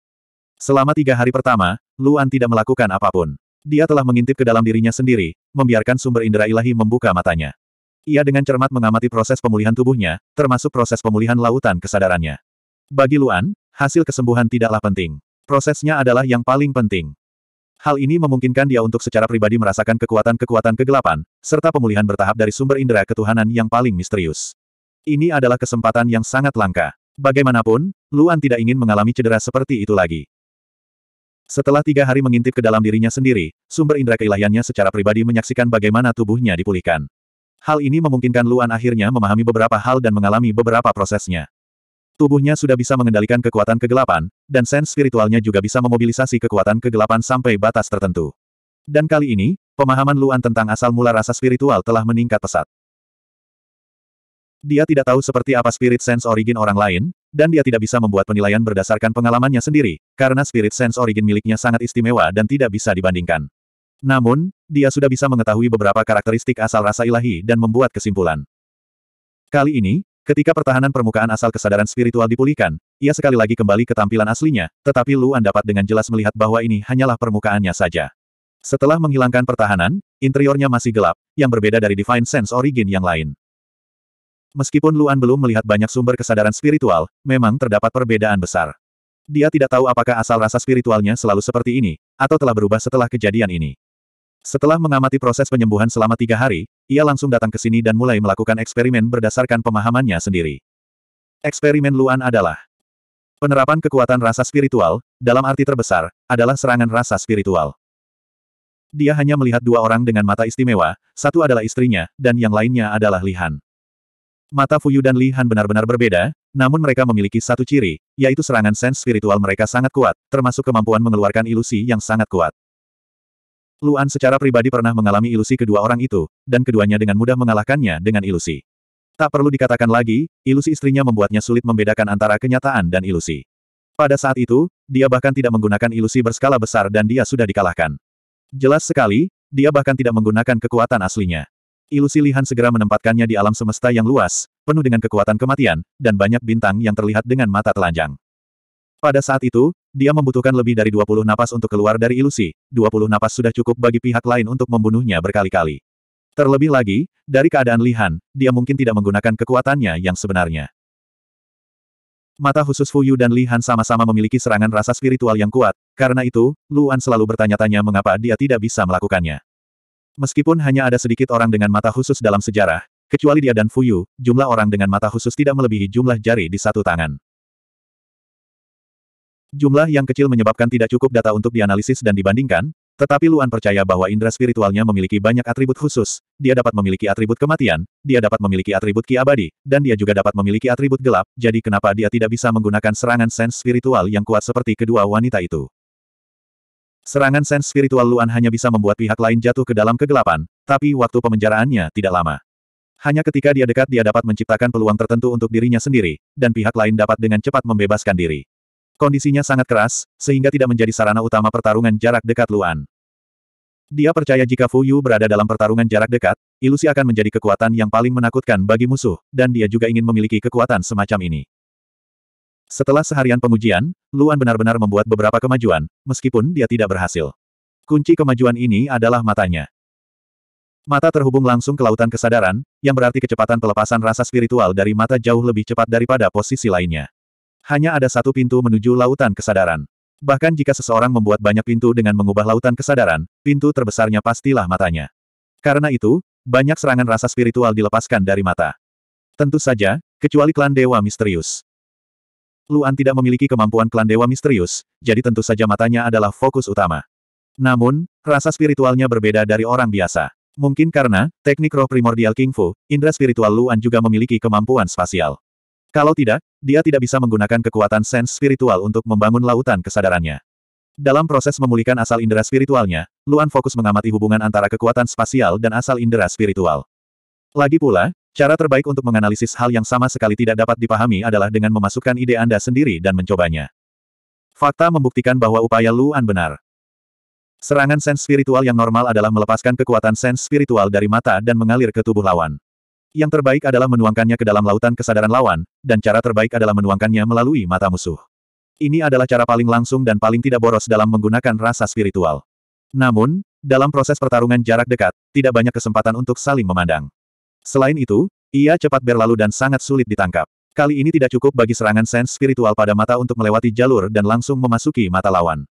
Selama tiga hari pertama, Luan tidak melakukan apapun. Dia telah mengintip ke dalam dirinya sendiri, membiarkan sumber indera ilahi membuka matanya. Ia dengan cermat mengamati proses pemulihan tubuhnya, termasuk proses pemulihan lautan kesadarannya. Bagi Luan, hasil kesembuhan tidaklah penting. Prosesnya adalah yang paling penting. Hal ini memungkinkan dia untuk secara pribadi merasakan kekuatan-kekuatan kegelapan, serta pemulihan bertahap dari sumber indera ketuhanan yang paling misterius. Ini adalah kesempatan yang sangat langka. Bagaimanapun, Luan tidak ingin mengalami cedera seperti itu lagi. Setelah tiga hari mengintip ke dalam dirinya sendiri, sumber indera keilahiannya secara pribadi menyaksikan bagaimana tubuhnya dipulihkan. Hal ini memungkinkan Luan akhirnya memahami beberapa hal dan mengalami beberapa prosesnya. Tubuhnya sudah bisa mengendalikan kekuatan kegelapan, dan sense spiritualnya juga bisa memobilisasi kekuatan kegelapan sampai batas tertentu. Dan kali ini, pemahaman Luan tentang asal mula rasa spiritual telah meningkat pesat. Dia tidak tahu seperti apa spirit sense origin orang lain, dan dia tidak bisa membuat penilaian berdasarkan pengalamannya sendiri, karena spirit sense origin miliknya sangat istimewa dan tidak bisa dibandingkan. Namun, dia sudah bisa mengetahui beberapa karakteristik asal rasa ilahi dan membuat kesimpulan. Kali ini, Ketika pertahanan permukaan asal kesadaran spiritual dipulihkan, ia sekali lagi kembali ke tampilan aslinya, tetapi Luan dapat dengan jelas melihat bahwa ini hanyalah permukaannya saja. Setelah menghilangkan pertahanan, interiornya masih gelap, yang berbeda dari Divine Sense Origin yang lain. Meskipun Luan belum melihat banyak sumber kesadaran spiritual, memang terdapat perbedaan besar. Dia tidak tahu apakah asal rasa spiritualnya selalu seperti ini, atau telah berubah setelah kejadian ini. Setelah mengamati proses penyembuhan selama tiga hari, ia langsung datang ke sini dan mulai melakukan eksperimen berdasarkan pemahamannya sendiri. Eksperimen Luan adalah penerapan kekuatan rasa spiritual, dalam arti terbesar, adalah serangan rasa spiritual. Dia hanya melihat dua orang dengan mata istimewa, satu adalah istrinya, dan yang lainnya adalah Lihan. Mata Fuyu dan Lihan benar-benar berbeda, namun mereka memiliki satu ciri, yaitu serangan sens spiritual mereka sangat kuat, termasuk kemampuan mengeluarkan ilusi yang sangat kuat. Luan secara pribadi pernah mengalami ilusi kedua orang itu, dan keduanya dengan mudah mengalahkannya dengan ilusi. Tak perlu dikatakan lagi, ilusi istrinya membuatnya sulit membedakan antara kenyataan dan ilusi. Pada saat itu, dia bahkan tidak menggunakan ilusi berskala besar dan dia sudah dikalahkan. Jelas sekali, dia bahkan tidak menggunakan kekuatan aslinya. Ilusi Lihan segera menempatkannya di alam semesta yang luas, penuh dengan kekuatan kematian, dan banyak bintang yang terlihat dengan mata telanjang. Pada saat itu, dia membutuhkan lebih dari 20 napas untuk keluar dari ilusi, 20 napas sudah cukup bagi pihak lain untuk membunuhnya berkali-kali. Terlebih lagi, dari keadaan Lihan, dia mungkin tidak menggunakan kekuatannya yang sebenarnya. Mata khusus Fuyu dan Lihan sama-sama memiliki serangan rasa spiritual yang kuat, karena itu, Luan selalu bertanya-tanya mengapa dia tidak bisa melakukannya. Meskipun hanya ada sedikit orang dengan mata khusus dalam sejarah, kecuali dia dan Fuyu, jumlah orang dengan mata khusus tidak melebihi jumlah jari di satu tangan. Jumlah yang kecil menyebabkan tidak cukup data untuk dianalisis dan dibandingkan, tetapi Luan percaya bahwa indera spiritualnya memiliki banyak atribut khusus, dia dapat memiliki atribut kematian, dia dapat memiliki atribut ki abadi, dan dia juga dapat memiliki atribut gelap, jadi kenapa dia tidak bisa menggunakan serangan sens spiritual yang kuat seperti kedua wanita itu. Serangan sens spiritual Luan hanya bisa membuat pihak lain jatuh ke dalam kegelapan, tapi waktu pemenjaraannya tidak lama. Hanya ketika dia dekat dia dapat menciptakan peluang tertentu untuk dirinya sendiri, dan pihak lain dapat dengan cepat membebaskan diri. Kondisinya sangat keras, sehingga tidak menjadi sarana utama pertarungan jarak dekat Luan. Dia percaya jika Fu Yu berada dalam pertarungan jarak dekat, ilusi akan menjadi kekuatan yang paling menakutkan bagi musuh, dan dia juga ingin memiliki kekuatan semacam ini. Setelah seharian pengujian, Luan benar-benar membuat beberapa kemajuan, meskipun dia tidak berhasil. Kunci kemajuan ini adalah matanya. Mata terhubung langsung ke lautan kesadaran, yang berarti kecepatan pelepasan rasa spiritual dari mata jauh lebih cepat daripada posisi lainnya. Hanya ada satu pintu menuju lautan kesadaran. Bahkan jika seseorang membuat banyak pintu dengan mengubah lautan kesadaran, pintu terbesarnya pastilah matanya. Karena itu, banyak serangan rasa spiritual dilepaskan dari mata. Tentu saja, kecuali klan Dewa Misterius. Luan tidak memiliki kemampuan klan Dewa Misterius, jadi tentu saja matanya adalah fokus utama. Namun, rasa spiritualnya berbeda dari orang biasa. Mungkin karena, teknik roh primordial King Fu, indera spiritual Luan juga memiliki kemampuan spasial. Kalau tidak, dia tidak bisa menggunakan kekuatan sens spiritual untuk membangun lautan kesadarannya. Dalam proses memulihkan asal indera spiritualnya, Luan fokus mengamati hubungan antara kekuatan spasial dan asal indera spiritual. Lagi pula, cara terbaik untuk menganalisis hal yang sama sekali tidak dapat dipahami adalah dengan memasukkan ide Anda sendiri dan mencobanya. Fakta membuktikan bahwa upaya Luan benar. Serangan sens spiritual yang normal adalah melepaskan kekuatan sens spiritual dari mata dan mengalir ke tubuh lawan. Yang terbaik adalah menuangkannya ke dalam lautan kesadaran lawan, dan cara terbaik adalah menuangkannya melalui mata musuh. Ini adalah cara paling langsung dan paling tidak boros dalam menggunakan rasa spiritual. Namun, dalam proses pertarungan jarak dekat, tidak banyak kesempatan untuk saling memandang. Selain itu, ia cepat berlalu dan sangat sulit ditangkap. Kali ini tidak cukup bagi serangan sens spiritual pada mata untuk melewati jalur dan langsung memasuki mata lawan.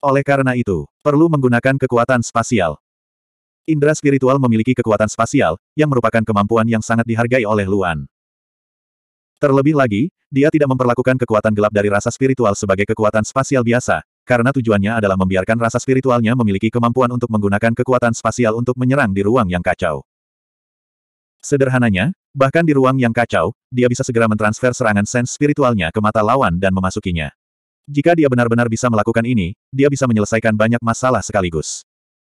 Oleh karena itu, perlu menggunakan kekuatan spasial. Indra spiritual memiliki kekuatan spasial, yang merupakan kemampuan yang sangat dihargai oleh Luan. Terlebih lagi, dia tidak memperlakukan kekuatan gelap dari rasa spiritual sebagai kekuatan spasial biasa, karena tujuannya adalah membiarkan rasa spiritualnya memiliki kemampuan untuk menggunakan kekuatan spasial untuk menyerang di ruang yang kacau. Sederhananya, bahkan di ruang yang kacau, dia bisa segera mentransfer serangan sense spiritualnya ke mata lawan dan memasukinya. Jika dia benar-benar bisa melakukan ini, dia bisa menyelesaikan banyak masalah sekaligus.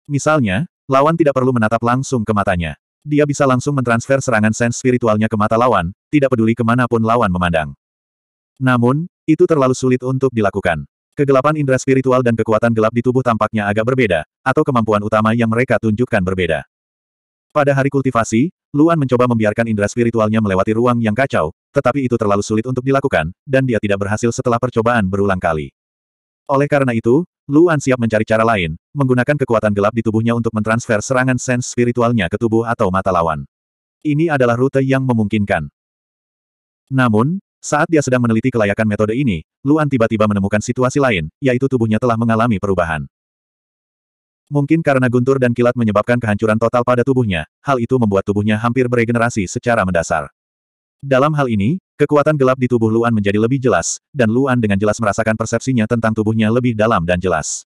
Misalnya, Lawan tidak perlu menatap langsung ke matanya. Dia bisa langsung mentransfer serangan sens spiritualnya ke mata lawan, tidak peduli kemanapun lawan memandang. Namun, itu terlalu sulit untuk dilakukan. Kegelapan indera spiritual dan kekuatan gelap di tubuh tampaknya agak berbeda, atau kemampuan utama yang mereka tunjukkan berbeda. Pada hari kultivasi, Luan mencoba membiarkan indera spiritualnya melewati ruang yang kacau, tetapi itu terlalu sulit untuk dilakukan, dan dia tidak berhasil setelah percobaan berulang kali. Oleh karena itu, Luan siap mencari cara lain, menggunakan kekuatan gelap di tubuhnya untuk mentransfer serangan sens spiritualnya ke tubuh atau mata lawan. Ini adalah rute yang memungkinkan. Namun, saat dia sedang meneliti kelayakan metode ini, Luan tiba-tiba menemukan situasi lain, yaitu tubuhnya telah mengalami perubahan. Mungkin karena guntur dan kilat menyebabkan kehancuran total pada tubuhnya, hal itu membuat tubuhnya hampir beregenerasi secara mendasar. Dalam hal ini, kekuatan gelap di tubuh Luan menjadi lebih jelas, dan Luan dengan jelas merasakan persepsinya tentang tubuhnya lebih dalam dan jelas.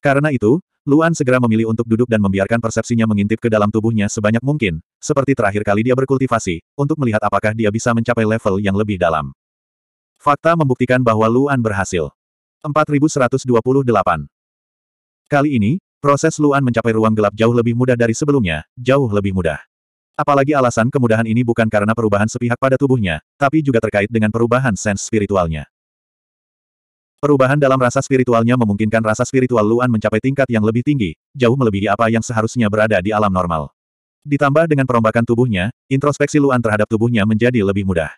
Karena itu, Luan segera memilih untuk duduk dan membiarkan persepsinya mengintip ke dalam tubuhnya sebanyak mungkin, seperti terakhir kali dia berkultivasi, untuk melihat apakah dia bisa mencapai level yang lebih dalam. Fakta membuktikan bahwa Luan berhasil. 4128 Kali ini, proses Luan mencapai ruang gelap jauh lebih mudah dari sebelumnya, jauh lebih mudah. Apalagi alasan kemudahan ini bukan karena perubahan sepihak pada tubuhnya, tapi juga terkait dengan perubahan sens spiritualnya. Perubahan dalam rasa spiritualnya memungkinkan rasa spiritual Luan mencapai tingkat yang lebih tinggi, jauh melebihi apa yang seharusnya berada di alam normal. Ditambah dengan perombakan tubuhnya, introspeksi Luan terhadap tubuhnya menjadi lebih mudah.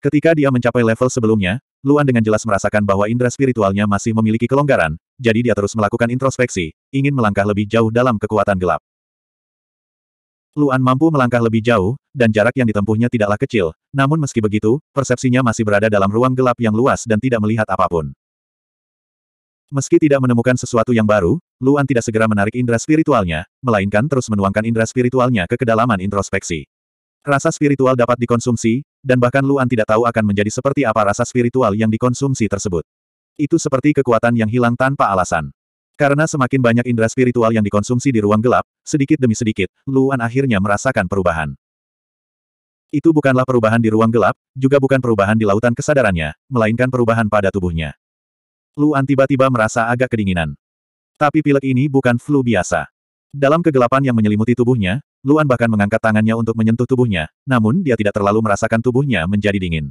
Ketika dia mencapai level sebelumnya, Luan dengan jelas merasakan bahwa indera spiritualnya masih memiliki kelonggaran, jadi dia terus melakukan introspeksi, ingin melangkah lebih jauh dalam kekuatan gelap. Luan mampu melangkah lebih jauh, dan jarak yang ditempuhnya tidaklah kecil, namun meski begitu, persepsinya masih berada dalam ruang gelap yang luas dan tidak melihat apapun. Meski tidak menemukan sesuatu yang baru, Luan tidak segera menarik indera spiritualnya, melainkan terus menuangkan indera spiritualnya ke kedalaman introspeksi. Rasa spiritual dapat dikonsumsi, dan bahkan Luan tidak tahu akan menjadi seperti apa rasa spiritual yang dikonsumsi tersebut. Itu seperti kekuatan yang hilang tanpa alasan. Karena semakin banyak indera spiritual yang dikonsumsi di ruang gelap, sedikit demi sedikit, Luan akhirnya merasakan perubahan. Itu bukanlah perubahan di ruang gelap, juga bukan perubahan di lautan kesadarannya, melainkan perubahan pada tubuhnya. Luan tiba-tiba merasa agak kedinginan. Tapi pilek ini bukan flu biasa. Dalam kegelapan yang menyelimuti tubuhnya, Luan bahkan mengangkat tangannya untuk menyentuh tubuhnya, namun dia tidak terlalu merasakan tubuhnya menjadi dingin.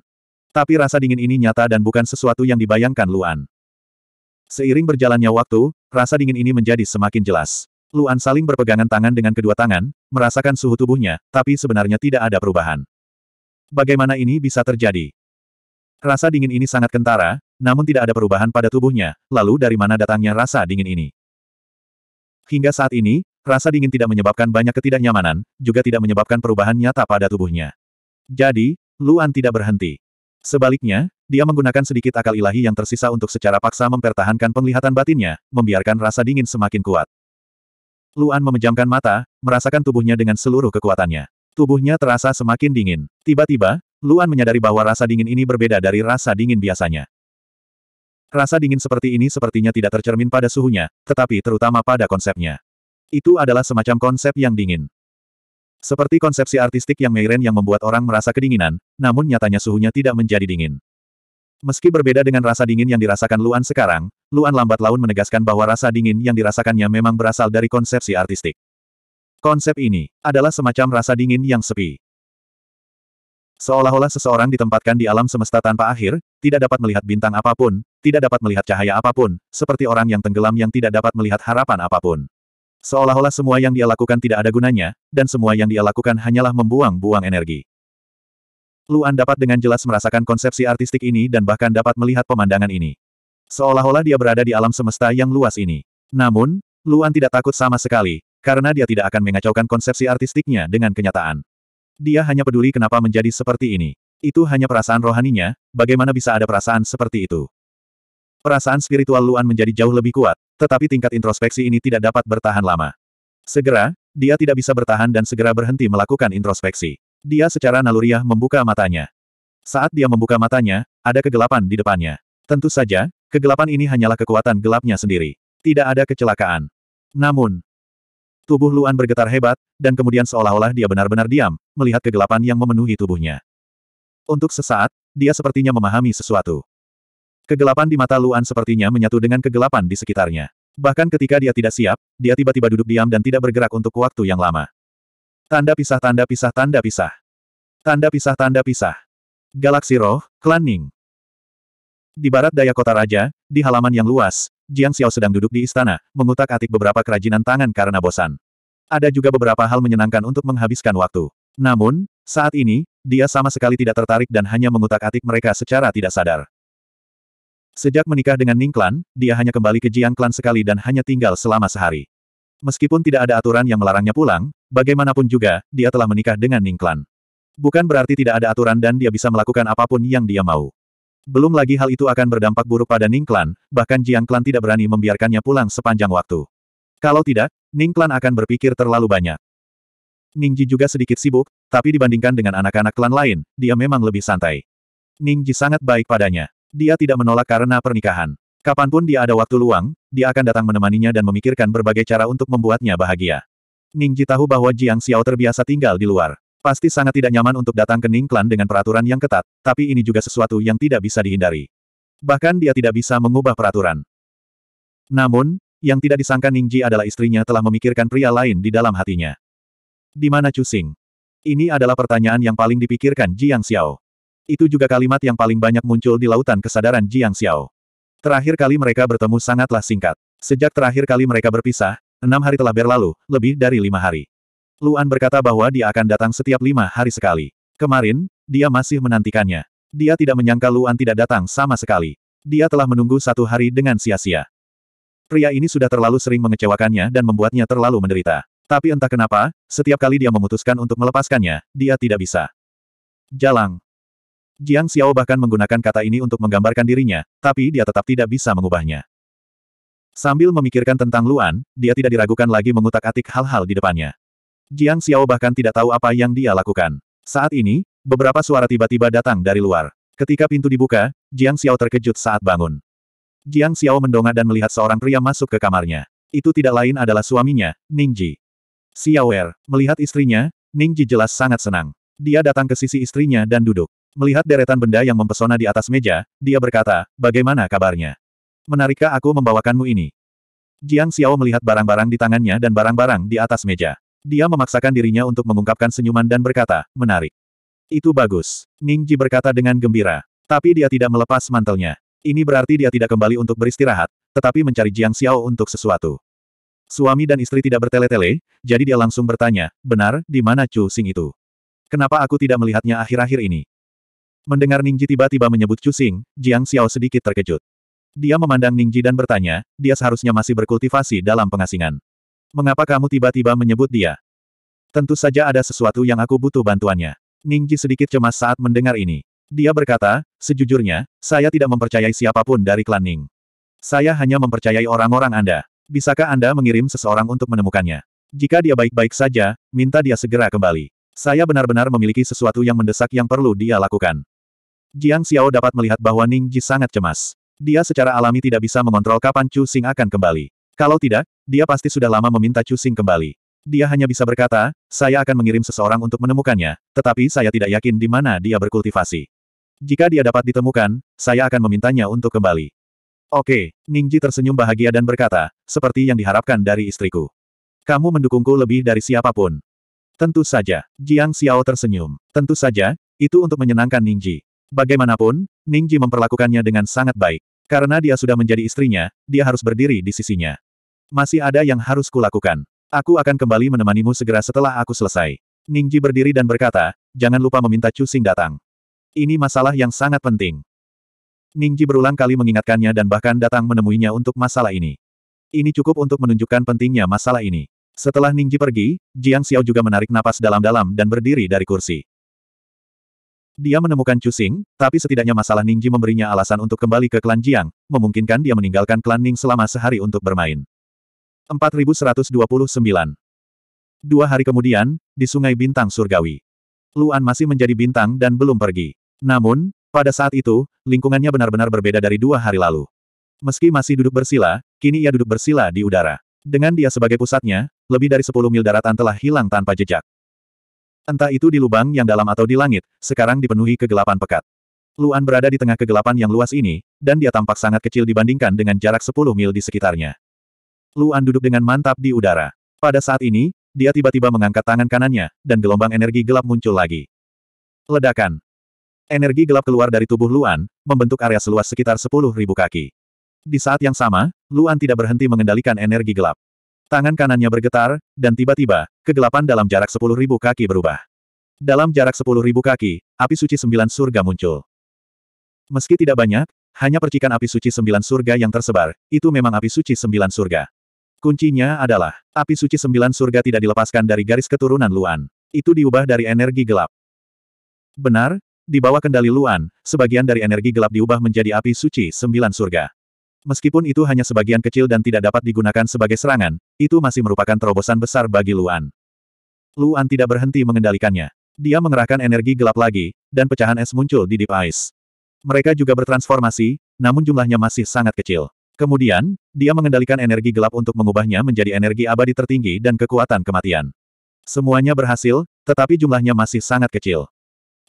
Tapi rasa dingin ini nyata dan bukan sesuatu yang dibayangkan Luan. Seiring berjalannya waktu, rasa dingin ini menjadi semakin jelas. Luan saling berpegangan tangan dengan kedua tangan, merasakan suhu tubuhnya, tapi sebenarnya tidak ada perubahan. Bagaimana ini bisa terjadi? Rasa dingin ini sangat kentara, namun tidak ada perubahan pada tubuhnya, lalu dari mana datangnya rasa dingin ini? Hingga saat ini, rasa dingin tidak menyebabkan banyak ketidaknyamanan, juga tidak menyebabkan perubahan nyata pada tubuhnya. Jadi, Luan tidak berhenti. Sebaliknya, dia menggunakan sedikit akal ilahi yang tersisa untuk secara paksa mempertahankan penglihatan batinnya, membiarkan rasa dingin semakin kuat. Luan memejamkan mata, merasakan tubuhnya dengan seluruh kekuatannya. Tubuhnya terasa semakin dingin. Tiba-tiba, Luan menyadari bahwa rasa dingin ini berbeda dari rasa dingin biasanya. Rasa dingin seperti ini sepertinya tidak tercermin pada suhunya, tetapi terutama pada konsepnya. Itu adalah semacam konsep yang dingin. Seperti konsepsi artistik yang Meiren yang membuat orang merasa kedinginan, namun nyatanya suhunya tidak menjadi dingin. Meski berbeda dengan rasa dingin yang dirasakan Luan sekarang, Luan lambat laun menegaskan bahwa rasa dingin yang dirasakannya memang berasal dari konsepsi artistik. Konsep ini adalah semacam rasa dingin yang sepi. Seolah-olah seseorang ditempatkan di alam semesta tanpa akhir, tidak dapat melihat bintang apapun, tidak dapat melihat cahaya apapun, seperti orang yang tenggelam yang tidak dapat melihat harapan apapun. Seolah-olah semua yang dia lakukan tidak ada gunanya, dan semua yang dia lakukan hanyalah membuang-buang energi. Luan dapat dengan jelas merasakan konsepsi artistik ini dan bahkan dapat melihat pemandangan ini. Seolah-olah dia berada di alam semesta yang luas ini. Namun, Luan tidak takut sama sekali, karena dia tidak akan mengacaukan konsepsi artistiknya dengan kenyataan. Dia hanya peduli kenapa menjadi seperti ini. Itu hanya perasaan rohaninya, bagaimana bisa ada perasaan seperti itu. Perasaan spiritual Luan menjadi jauh lebih kuat, tetapi tingkat introspeksi ini tidak dapat bertahan lama. Segera, dia tidak bisa bertahan dan segera berhenti melakukan introspeksi. Dia secara naluriah membuka matanya. Saat dia membuka matanya, ada kegelapan di depannya. Tentu saja, kegelapan ini hanyalah kekuatan gelapnya sendiri. Tidak ada kecelakaan. Namun, tubuh Luan bergetar hebat, dan kemudian seolah-olah dia benar-benar diam, melihat kegelapan yang memenuhi tubuhnya. Untuk sesaat, dia sepertinya memahami sesuatu. Kegelapan di mata Luan sepertinya menyatu dengan kegelapan di sekitarnya. Bahkan ketika dia tidak siap, dia tiba-tiba duduk diam dan tidak bergerak untuk waktu yang lama. Tanda pisah tanda pisah tanda pisah. Tanda pisah tanda pisah. Galaksi Roh, Klan Ning. Di barat daya kota raja, di halaman yang luas, Jiang Xiao sedang duduk di istana, mengutak-atik beberapa kerajinan tangan karena bosan. Ada juga beberapa hal menyenangkan untuk menghabiskan waktu. Namun, saat ini, dia sama sekali tidak tertarik dan hanya mengutak-atik mereka secara tidak sadar. Sejak menikah dengan Ning Klan, dia hanya kembali ke Jiang Klan sekali dan hanya tinggal selama sehari. Meskipun tidak ada aturan yang melarangnya pulang, Bagaimanapun juga, dia telah menikah dengan Ningklan. Bukan berarti tidak ada aturan dan dia bisa melakukan apapun yang dia mau. Belum lagi hal itu akan berdampak buruk pada Ningklan, bahkan Jiang Klan tidak berani membiarkannya pulang sepanjang waktu. Kalau tidak, Ningklan akan berpikir terlalu banyak. Ningji juga sedikit sibuk, tapi dibandingkan dengan anak-anak klan lain, dia memang lebih santai. Ningji sangat baik padanya. Dia tidak menolak karena pernikahan. Kapanpun dia ada waktu luang, dia akan datang menemaninya dan memikirkan berbagai cara untuk membuatnya bahagia. Ning tahu bahwa Jiang Xiao terbiasa tinggal di luar. Pasti sangat tidak nyaman untuk datang ke Ning Klan dengan peraturan yang ketat, tapi ini juga sesuatu yang tidak bisa dihindari. Bahkan dia tidak bisa mengubah peraturan. Namun, yang tidak disangka Ning Ji adalah istrinya telah memikirkan pria lain di dalam hatinya. Di mana Chu Xing? Ini adalah pertanyaan yang paling dipikirkan Jiang Xiao. Itu juga kalimat yang paling banyak muncul di lautan kesadaran Jiang Xiao. Terakhir kali mereka bertemu sangatlah singkat. Sejak terakhir kali mereka berpisah, enam hari telah berlalu, lebih dari lima hari. Luan berkata bahwa dia akan datang setiap lima hari sekali. Kemarin, dia masih menantikannya. Dia tidak menyangka Luan tidak datang sama sekali. Dia telah menunggu satu hari dengan sia-sia. Pria ini sudah terlalu sering mengecewakannya dan membuatnya terlalu menderita. Tapi entah kenapa, setiap kali dia memutuskan untuk melepaskannya, dia tidak bisa. Jalang. Jiang Xiao bahkan menggunakan kata ini untuk menggambarkan dirinya, tapi dia tetap tidak bisa mengubahnya. Sambil memikirkan tentang Luan, dia tidak diragukan lagi mengutak-atik hal-hal di depannya. Jiang Xiao bahkan tidak tahu apa yang dia lakukan. Saat ini, beberapa suara tiba-tiba datang dari luar. Ketika pintu dibuka, Jiang Xiao terkejut saat bangun. Jiang Xiao mendongak dan melihat seorang pria masuk ke kamarnya. Itu tidak lain adalah suaminya, Ning Ji. Xiao Er, melihat istrinya, Ning Ji jelas sangat senang. Dia datang ke sisi istrinya dan duduk. Melihat deretan benda yang mempesona di atas meja, dia berkata, bagaimana kabarnya? Menarikkah aku membawakanmu ini? Jiang Xiao melihat barang-barang di tangannya dan barang-barang di atas meja. Dia memaksakan dirinya untuk mengungkapkan senyuman dan berkata, menarik. Itu bagus. Ning Ji berkata dengan gembira. Tapi dia tidak melepas mantelnya. Ini berarti dia tidak kembali untuk beristirahat, tetapi mencari Jiang Xiao untuk sesuatu. Suami dan istri tidak bertele-tele, jadi dia langsung bertanya, benar, di mana Chu Sing itu? Kenapa aku tidak melihatnya akhir-akhir ini? Mendengar Ning Ji tiba-tiba menyebut Chu Sing, Jiang Xiao sedikit terkejut. Dia memandang Ningji dan bertanya, dia seharusnya masih berkultivasi dalam pengasingan. Mengapa kamu tiba-tiba menyebut dia? Tentu saja ada sesuatu yang aku butuh bantuannya. Ningji sedikit cemas saat mendengar ini. Dia berkata, sejujurnya, saya tidak mempercayai siapapun dari klan Ning. Saya hanya mempercayai orang-orang Anda. Bisakah Anda mengirim seseorang untuk menemukannya? Jika dia baik-baik saja, minta dia segera kembali. Saya benar-benar memiliki sesuatu yang mendesak yang perlu dia lakukan. Jiang Xiao dapat melihat bahwa Ning Ji sangat cemas. Dia secara alami tidak bisa mengontrol kapan Chu Xing akan kembali. Kalau tidak, dia pasti sudah lama meminta Chu Xing kembali. Dia hanya bisa berkata, saya akan mengirim seseorang untuk menemukannya, tetapi saya tidak yakin di mana dia berkultivasi. Jika dia dapat ditemukan, saya akan memintanya untuk kembali. Oke, Ningji tersenyum bahagia dan berkata, seperti yang diharapkan dari istriku. Kamu mendukungku lebih dari siapapun. Tentu saja, Jiang Xiao tersenyum. Tentu saja, itu untuk menyenangkan Ningji. Bagaimanapun, Ningji memperlakukannya dengan sangat baik. Karena dia sudah menjadi istrinya, dia harus berdiri di sisinya. Masih ada yang harus kulakukan. Aku akan kembali menemanimu segera setelah aku selesai. Ningji berdiri dan berkata, jangan lupa meminta Chu datang. Ini masalah yang sangat penting. Ningji berulang kali mengingatkannya dan bahkan datang menemuinya untuk masalah ini. Ini cukup untuk menunjukkan pentingnya masalah ini. Setelah Ningji pergi, Jiang Xiao juga menarik napas dalam-dalam dan berdiri dari kursi. Dia menemukan Cusing, tapi setidaknya masalah Ningji memberinya alasan untuk kembali ke klan Jiang, memungkinkan dia meninggalkan klan Ning selama sehari untuk bermain. 4129 Dua hari kemudian, di Sungai Bintang Surgawi. Luan masih menjadi bintang dan belum pergi. Namun, pada saat itu, lingkungannya benar-benar berbeda dari dua hari lalu. Meski masih duduk bersila, kini ia duduk bersila di udara. Dengan dia sebagai pusatnya, lebih dari 10 mil daratan telah hilang tanpa jejak. Entah itu di lubang yang dalam atau di langit, sekarang dipenuhi kegelapan pekat. Luan berada di tengah kegelapan yang luas ini, dan dia tampak sangat kecil dibandingkan dengan jarak 10 mil di sekitarnya. Luan duduk dengan mantap di udara. Pada saat ini, dia tiba-tiba mengangkat tangan kanannya, dan gelombang energi gelap muncul lagi. Ledakan. Energi gelap keluar dari tubuh Luan, membentuk area seluas sekitar 10.000 kaki. Di saat yang sama, Luan tidak berhenti mengendalikan energi gelap. Tangan kanannya bergetar, dan tiba-tiba, kegelapan dalam jarak sepuluh ribu kaki berubah. Dalam jarak sepuluh ribu kaki, api suci sembilan surga muncul. Meski tidak banyak, hanya percikan api suci sembilan surga yang tersebar, itu memang api suci sembilan surga. Kuncinya adalah, api suci sembilan surga tidak dilepaskan dari garis keturunan Luan. Itu diubah dari energi gelap. Benar, di bawah kendali Luan, sebagian dari energi gelap diubah menjadi api suci sembilan surga. Meskipun itu hanya sebagian kecil dan tidak dapat digunakan sebagai serangan, itu masih merupakan terobosan besar bagi Luan. Luan tidak berhenti mengendalikannya. Dia mengerahkan energi gelap lagi, dan pecahan es muncul di Deep Ice. Mereka juga bertransformasi, namun jumlahnya masih sangat kecil. Kemudian, dia mengendalikan energi gelap untuk mengubahnya menjadi energi abadi tertinggi dan kekuatan kematian. Semuanya berhasil, tetapi jumlahnya masih sangat kecil.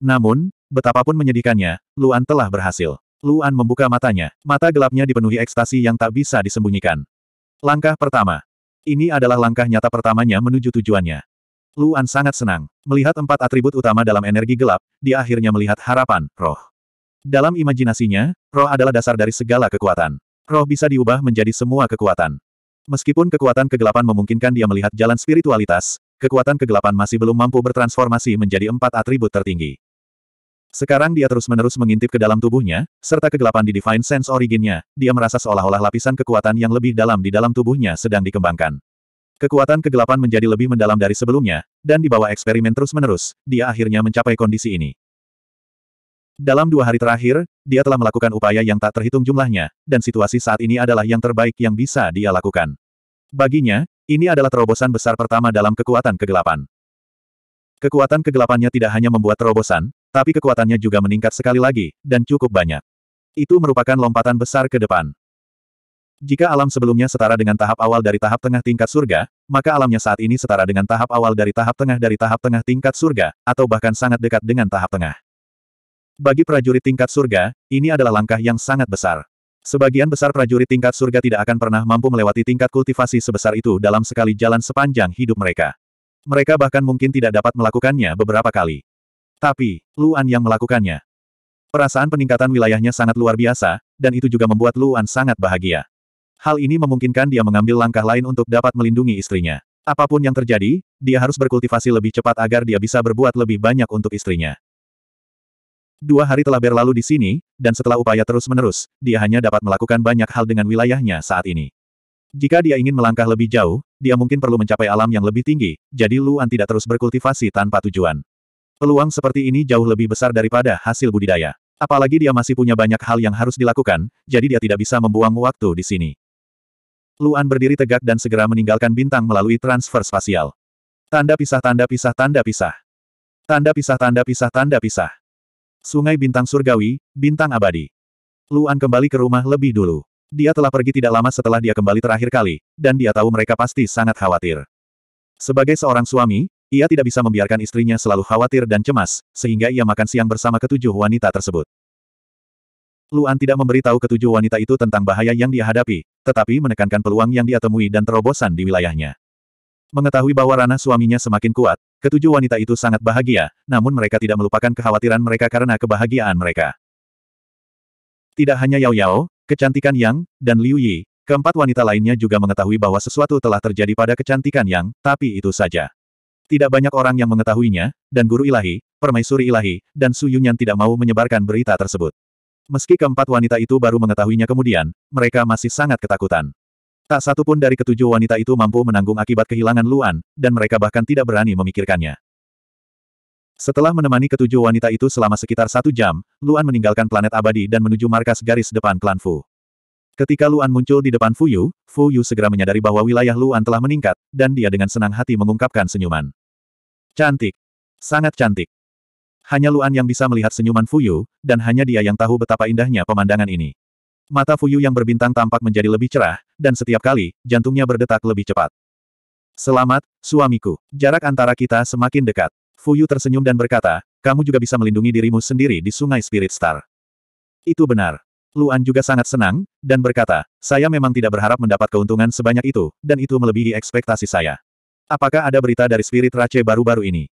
Namun, betapapun menyedihkannya, Luan telah berhasil. Luan membuka matanya, mata gelapnya dipenuhi ekstasi yang tak bisa disembunyikan. Langkah pertama. Ini adalah langkah nyata pertamanya menuju tujuannya. Luan sangat senang. Melihat empat atribut utama dalam energi gelap, dia akhirnya melihat harapan, roh. Dalam imajinasinya, roh adalah dasar dari segala kekuatan. Roh bisa diubah menjadi semua kekuatan. Meskipun kekuatan kegelapan memungkinkan dia melihat jalan spiritualitas, kekuatan kegelapan masih belum mampu bertransformasi menjadi empat atribut tertinggi. Sekarang dia terus-menerus mengintip ke dalam tubuhnya, serta kegelapan di Divine Sense Originnya, dia merasa seolah-olah lapisan kekuatan yang lebih dalam di dalam tubuhnya sedang dikembangkan. Kekuatan kegelapan menjadi lebih mendalam dari sebelumnya, dan di bawah eksperimen terus-menerus, dia akhirnya mencapai kondisi ini. Dalam dua hari terakhir, dia telah melakukan upaya yang tak terhitung jumlahnya, dan situasi saat ini adalah yang terbaik yang bisa dia lakukan. Baginya, ini adalah terobosan besar pertama dalam kekuatan kegelapan. Kekuatan kegelapannya tidak hanya membuat terobosan, tapi kekuatannya juga meningkat sekali lagi, dan cukup banyak. Itu merupakan lompatan besar ke depan. Jika alam sebelumnya setara dengan tahap awal dari tahap tengah tingkat surga, maka alamnya saat ini setara dengan tahap awal dari tahap tengah dari tahap tengah tingkat surga, atau bahkan sangat dekat dengan tahap tengah. Bagi prajurit tingkat surga, ini adalah langkah yang sangat besar. Sebagian besar prajurit tingkat surga tidak akan pernah mampu melewati tingkat kultivasi sebesar itu dalam sekali jalan sepanjang hidup mereka. Mereka bahkan mungkin tidak dapat melakukannya beberapa kali. Tapi, Luan yang melakukannya. Perasaan peningkatan wilayahnya sangat luar biasa, dan itu juga membuat Luan sangat bahagia. Hal ini memungkinkan dia mengambil langkah lain untuk dapat melindungi istrinya. Apapun yang terjadi, dia harus berkultivasi lebih cepat agar dia bisa berbuat lebih banyak untuk istrinya. Dua hari telah berlalu di sini, dan setelah upaya terus-menerus, dia hanya dapat melakukan banyak hal dengan wilayahnya saat ini. Jika dia ingin melangkah lebih jauh, dia mungkin perlu mencapai alam yang lebih tinggi, jadi Luan tidak terus berkultivasi tanpa tujuan. Peluang seperti ini jauh lebih besar daripada hasil budidaya. Apalagi dia masih punya banyak hal yang harus dilakukan, jadi dia tidak bisa membuang waktu di sini. Luan berdiri tegak dan segera meninggalkan bintang melalui transfer spasial. Tanda pisah tanda pisah tanda pisah. Tanda pisah tanda pisah tanda pisah. Sungai Bintang Surgawi, Bintang Abadi. Luan kembali ke rumah lebih dulu. Dia telah pergi tidak lama setelah dia kembali terakhir kali, dan dia tahu mereka pasti sangat khawatir. Sebagai seorang suami, ia tidak bisa membiarkan istrinya selalu khawatir dan cemas, sehingga ia makan siang bersama ketujuh wanita tersebut. Luan tidak memberitahu ketujuh wanita itu tentang bahaya yang dia hadapi, tetapi menekankan peluang yang dia temui dan terobosan di wilayahnya. Mengetahui bahwa ranah suaminya semakin kuat, ketujuh wanita itu sangat bahagia, namun mereka tidak melupakan kekhawatiran mereka karena kebahagiaan mereka. Tidak hanya Yao Yao, kecantikan Yang, dan Liu Yi, keempat wanita lainnya juga mengetahui bahwa sesuatu telah terjadi pada kecantikan Yang, tapi itu saja. Tidak banyak orang yang mengetahuinya, dan guru ilahi, permaisuri ilahi, dan Su Yunyan tidak mau menyebarkan berita tersebut. Meski keempat wanita itu baru mengetahuinya kemudian, mereka masih sangat ketakutan. Tak satu pun dari ketujuh wanita itu mampu menanggung akibat kehilangan Luan, dan mereka bahkan tidak berani memikirkannya. Setelah menemani ketujuh wanita itu selama sekitar satu jam, Luan meninggalkan planet abadi dan menuju markas garis depan klan Fu. Ketika Luan muncul di depan Fuyu, Fuyu segera menyadari bahwa wilayah Luan telah meningkat, dan dia dengan senang hati mengungkapkan senyuman. Cantik. Sangat cantik. Hanya Luan yang bisa melihat senyuman Fuyu, dan hanya dia yang tahu betapa indahnya pemandangan ini. Mata Fuyu yang berbintang tampak menjadi lebih cerah, dan setiap kali, jantungnya berdetak lebih cepat. Selamat, suamiku. Jarak antara kita semakin dekat. Fuyu tersenyum dan berkata, kamu juga bisa melindungi dirimu sendiri di sungai Spirit Star. Itu benar. Luan juga sangat senang, dan berkata, saya memang tidak berharap mendapat keuntungan sebanyak itu, dan itu melebihi ekspektasi saya. Apakah ada berita dari spirit Rache baru-baru ini?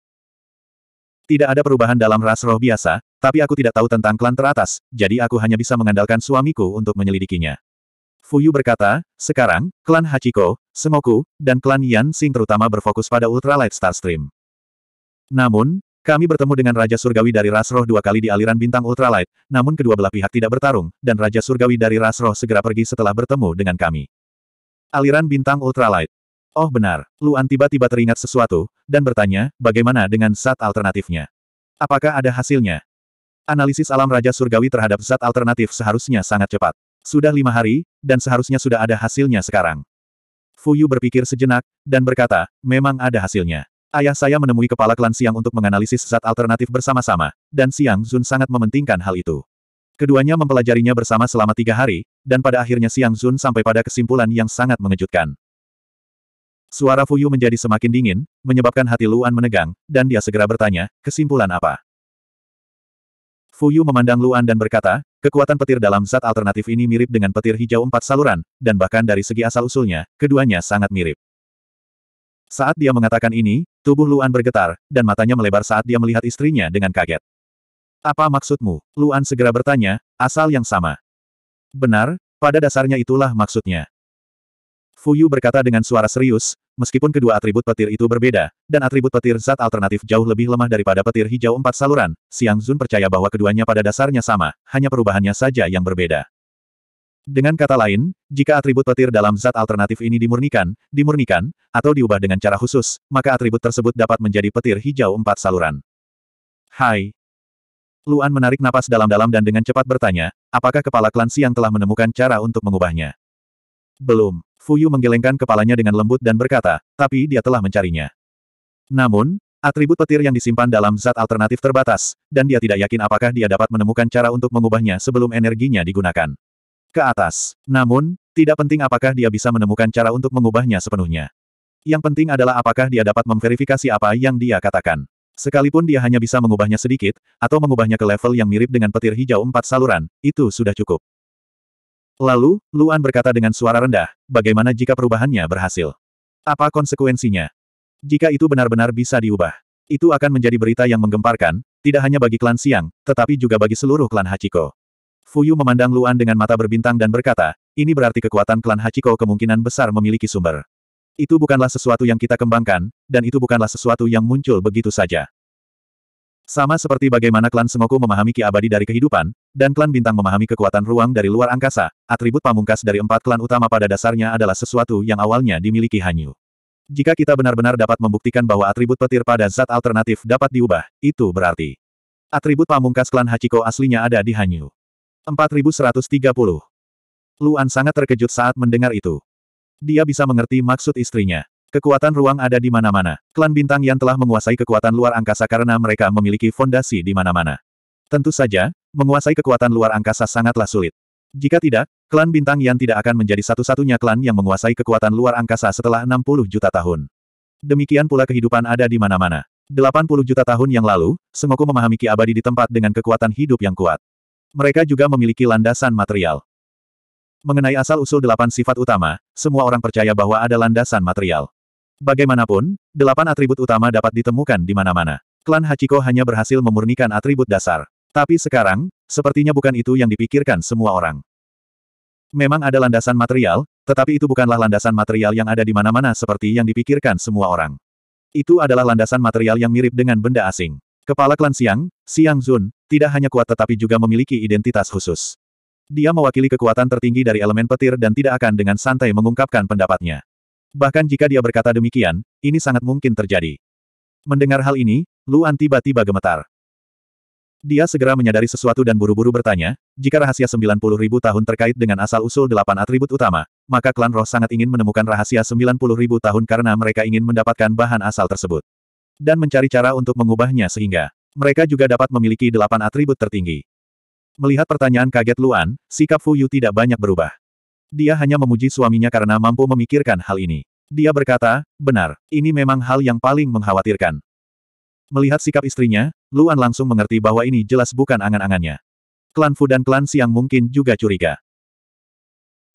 Tidak ada perubahan dalam ras roh biasa, tapi aku tidak tahu tentang klan teratas, jadi aku hanya bisa mengandalkan suamiku untuk menyelidikinya. Fuyu berkata, sekarang, klan Hachiko, Semoku, dan klan Yan Xing terutama berfokus pada Ultralight Starstream. Namun, kami bertemu dengan Raja Surgawi dari Rasroh dua kali di aliran bintang ultralight, namun kedua belah pihak tidak bertarung, dan Raja Surgawi dari Rasroh segera pergi setelah bertemu dengan kami. Aliran bintang ultralight. Oh benar, Luan tiba-tiba teringat sesuatu, dan bertanya, bagaimana dengan zat alternatifnya? Apakah ada hasilnya? Analisis alam Raja Surgawi terhadap zat alternatif seharusnya sangat cepat. Sudah lima hari, dan seharusnya sudah ada hasilnya sekarang. Fuyu berpikir sejenak, dan berkata, memang ada hasilnya. Ayah saya menemui kepala klan Siang untuk menganalisis zat alternatif bersama-sama, dan Siang Zun sangat mementingkan hal itu. Keduanya mempelajarinya bersama selama tiga hari, dan pada akhirnya Siang Zun sampai pada kesimpulan yang sangat mengejutkan. Suara Fuyu menjadi semakin dingin, menyebabkan hati Luan menegang, dan dia segera bertanya, kesimpulan apa? Fuyu memandang Luan dan berkata, kekuatan petir dalam zat alternatif ini mirip dengan petir hijau empat saluran, dan bahkan dari segi asal-usulnya, keduanya sangat mirip. Saat dia mengatakan ini, tubuh Luan bergetar, dan matanya melebar saat dia melihat istrinya dengan kaget. Apa maksudmu? Luan segera bertanya, asal yang sama. Benar, pada dasarnya itulah maksudnya. Fuyu berkata dengan suara serius, meskipun kedua atribut petir itu berbeda, dan atribut petir zat alternatif jauh lebih lemah daripada petir hijau empat saluran, Siang Zun percaya bahwa keduanya pada dasarnya sama, hanya perubahannya saja yang berbeda. Dengan kata lain, jika atribut petir dalam zat alternatif ini dimurnikan, dimurnikan, atau diubah dengan cara khusus, maka atribut tersebut dapat menjadi petir hijau empat saluran. Hai. Luan menarik napas dalam-dalam dan dengan cepat bertanya, apakah kepala klan Siang telah menemukan cara untuk mengubahnya? Belum. Fuyu menggelengkan kepalanya dengan lembut dan berkata, tapi dia telah mencarinya. Namun, atribut petir yang disimpan dalam zat alternatif terbatas, dan dia tidak yakin apakah dia dapat menemukan cara untuk mengubahnya sebelum energinya digunakan ke atas. Namun, tidak penting apakah dia bisa menemukan cara untuk mengubahnya sepenuhnya. Yang penting adalah apakah dia dapat memverifikasi apa yang dia katakan. Sekalipun dia hanya bisa mengubahnya sedikit, atau mengubahnya ke level yang mirip dengan petir hijau empat saluran, itu sudah cukup. Lalu, Luan berkata dengan suara rendah, bagaimana jika perubahannya berhasil? Apa konsekuensinya? Jika itu benar-benar bisa diubah, itu akan menjadi berita yang menggemparkan, tidak hanya bagi klan Siang, tetapi juga bagi seluruh klan Hachiko. Fuyu memandang Luan dengan mata berbintang dan berkata, ini berarti kekuatan klan Hachiko kemungkinan besar memiliki sumber. Itu bukanlah sesuatu yang kita kembangkan, dan itu bukanlah sesuatu yang muncul begitu saja. Sama seperti bagaimana klan Sengoku memahami Ki Abadi dari kehidupan, dan klan Bintang memahami kekuatan ruang dari luar angkasa, atribut pamungkas dari empat klan utama pada dasarnya adalah sesuatu yang awalnya dimiliki Hanyu. Jika kita benar-benar dapat membuktikan bahwa atribut petir pada zat alternatif dapat diubah, itu berarti atribut pamungkas klan Hachiko aslinya ada di Hanyu. 4130. Luan sangat terkejut saat mendengar itu. Dia bisa mengerti maksud istrinya. Kekuatan ruang ada di mana-mana. Klan bintang yang telah menguasai kekuatan luar angkasa karena mereka memiliki fondasi di mana-mana. Tentu saja, menguasai kekuatan luar angkasa sangatlah sulit. Jika tidak, klan bintang yang tidak akan menjadi satu-satunya klan yang menguasai kekuatan luar angkasa setelah 60 juta tahun. Demikian pula kehidupan ada di mana-mana. 80 juta tahun yang lalu, Sengoku memahami Ki Abadi di tempat dengan kekuatan hidup yang kuat mereka juga memiliki landasan material. Mengenai asal-usul delapan sifat utama, semua orang percaya bahwa ada landasan material. Bagaimanapun, delapan atribut utama dapat ditemukan di mana-mana. Klan Hachiko hanya berhasil memurnikan atribut dasar. Tapi sekarang, sepertinya bukan itu yang dipikirkan semua orang. Memang ada landasan material, tetapi itu bukanlah landasan material yang ada di mana-mana seperti yang dipikirkan semua orang. Itu adalah landasan material yang mirip dengan benda asing. Kepala klan Siang, Siang Zun, tidak hanya kuat tetapi juga memiliki identitas khusus. Dia mewakili kekuatan tertinggi dari elemen petir dan tidak akan dengan santai mengungkapkan pendapatnya. Bahkan jika dia berkata demikian, ini sangat mungkin terjadi. Mendengar hal ini, Luan tiba-tiba gemetar. Dia segera menyadari sesuatu dan buru-buru bertanya, jika rahasia 90 ribu tahun terkait dengan asal-usul delapan atribut utama, maka klan roh sangat ingin menemukan rahasia 90 ribu tahun karena mereka ingin mendapatkan bahan asal tersebut dan mencari cara untuk mengubahnya sehingga mereka juga dapat memiliki delapan atribut tertinggi. Melihat pertanyaan kaget Luan, sikap Fu Yu tidak banyak berubah. Dia hanya memuji suaminya karena mampu memikirkan hal ini. Dia berkata, benar, ini memang hal yang paling mengkhawatirkan. Melihat sikap istrinya, Luan langsung mengerti bahwa ini jelas bukan angan-angannya. Klan Fu dan klan Siang mungkin juga curiga.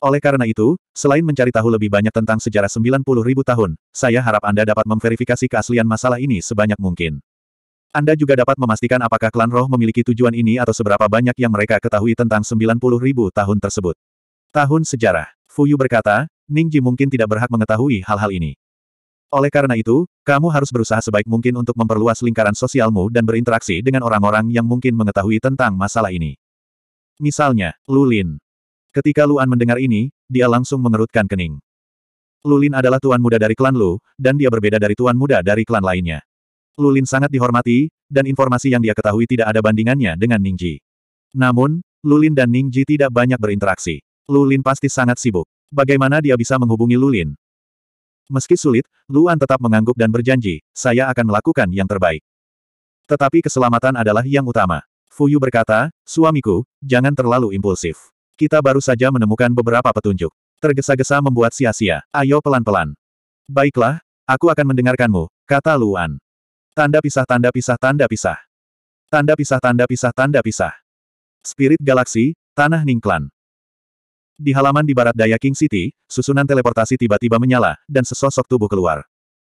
Oleh karena itu, selain mencari tahu lebih banyak tentang sejarah 90 ribu tahun, saya harap Anda dapat memverifikasi keaslian masalah ini sebanyak mungkin. Anda juga dapat memastikan apakah klan roh memiliki tujuan ini atau seberapa banyak yang mereka ketahui tentang 90 ribu tahun tersebut. Tahun sejarah. Fuyu berkata, Ningji mungkin tidak berhak mengetahui hal-hal ini. Oleh karena itu, kamu harus berusaha sebaik mungkin untuk memperluas lingkaran sosialmu dan berinteraksi dengan orang-orang yang mungkin mengetahui tentang masalah ini. Misalnya, Lulin. Ketika Luan mendengar ini, dia langsung mengerutkan kening. Lulin adalah tuan muda dari klan Lu, dan dia berbeda dari tuan muda dari klan lainnya. Lulin sangat dihormati, dan informasi yang dia ketahui tidak ada bandingannya dengan Ningji. Namun, Lulin dan Ningji tidak banyak berinteraksi. Lulin pasti sangat sibuk. Bagaimana dia bisa menghubungi Lulin? Meski sulit, Luan tetap mengangguk dan berjanji, saya akan melakukan yang terbaik. Tetapi keselamatan adalah yang utama. Fuyu berkata, suamiku, jangan terlalu impulsif. Kita baru saja menemukan beberapa petunjuk. Tergesa-gesa membuat sia-sia. Ayo pelan-pelan. Baiklah, aku akan mendengarkanmu, kata Luan. Tanda pisah tanda pisah tanda pisah. Tanda pisah tanda pisah tanda pisah. Spirit Galaksi, Tanah Ningklan. Di halaman di barat daya King City, susunan teleportasi tiba-tiba menyala, dan sesosok tubuh keluar.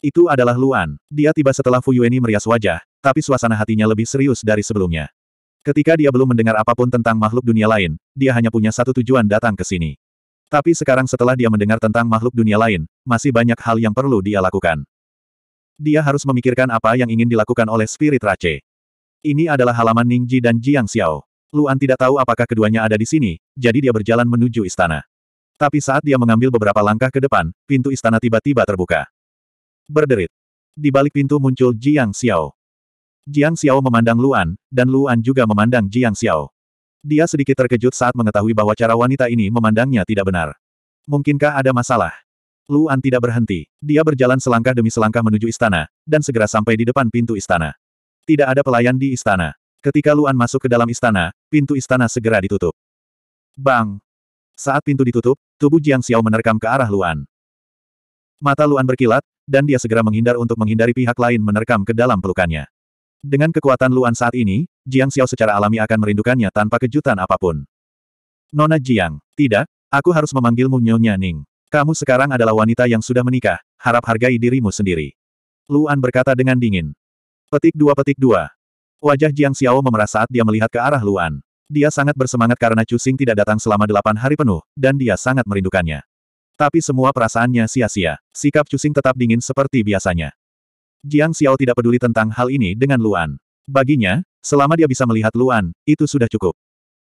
Itu adalah Luan. Dia tiba setelah Fuyueni merias wajah, tapi suasana hatinya lebih serius dari sebelumnya. Ketika dia belum mendengar apapun tentang makhluk dunia lain, dia hanya punya satu tujuan datang ke sini. Tapi sekarang setelah dia mendengar tentang makhluk dunia lain, masih banyak hal yang perlu dia lakukan. Dia harus memikirkan apa yang ingin dilakukan oleh spirit Rache. Ini adalah halaman Ningji dan Jiang Xiao. Luan tidak tahu apakah keduanya ada di sini, jadi dia berjalan menuju istana. Tapi saat dia mengambil beberapa langkah ke depan, pintu istana tiba-tiba terbuka. Berderit. Di balik pintu muncul Jiang Xiao. Jiang Xiao memandang Luan, dan Luan juga memandang Jiang Xiao. Dia sedikit terkejut saat mengetahui bahwa cara wanita ini memandangnya tidak benar. Mungkinkah ada masalah? Luan tidak berhenti. Dia berjalan selangkah demi selangkah menuju istana, dan segera sampai di depan pintu istana. Tidak ada pelayan di istana. Ketika Luan masuk ke dalam istana, pintu istana segera ditutup. Bang! Saat pintu ditutup, tubuh Jiang Xiao menerkam ke arah Luan. Mata Luan berkilat, dan dia segera menghindar untuk menghindari pihak lain menerkam ke dalam pelukannya. Dengan kekuatan Luan saat ini, Jiang Xiao secara alami akan merindukannya tanpa kejutan apapun. Nona Jiang, tidak, aku harus memanggilmu Nyonya Ning. Kamu sekarang adalah wanita yang sudah menikah, harap hargai dirimu sendiri. Luan berkata dengan dingin. Petik dua petik dua. Wajah Jiang Xiao memerah saat dia melihat ke arah Luan. Dia sangat bersemangat karena Chu tidak datang selama delapan hari penuh, dan dia sangat merindukannya. Tapi semua perasaannya sia-sia. Sikap Chu tetap dingin seperti biasanya. Jiang Xiao tidak peduli tentang hal ini dengan Luan. Baginya, selama dia bisa melihat Luan, itu sudah cukup.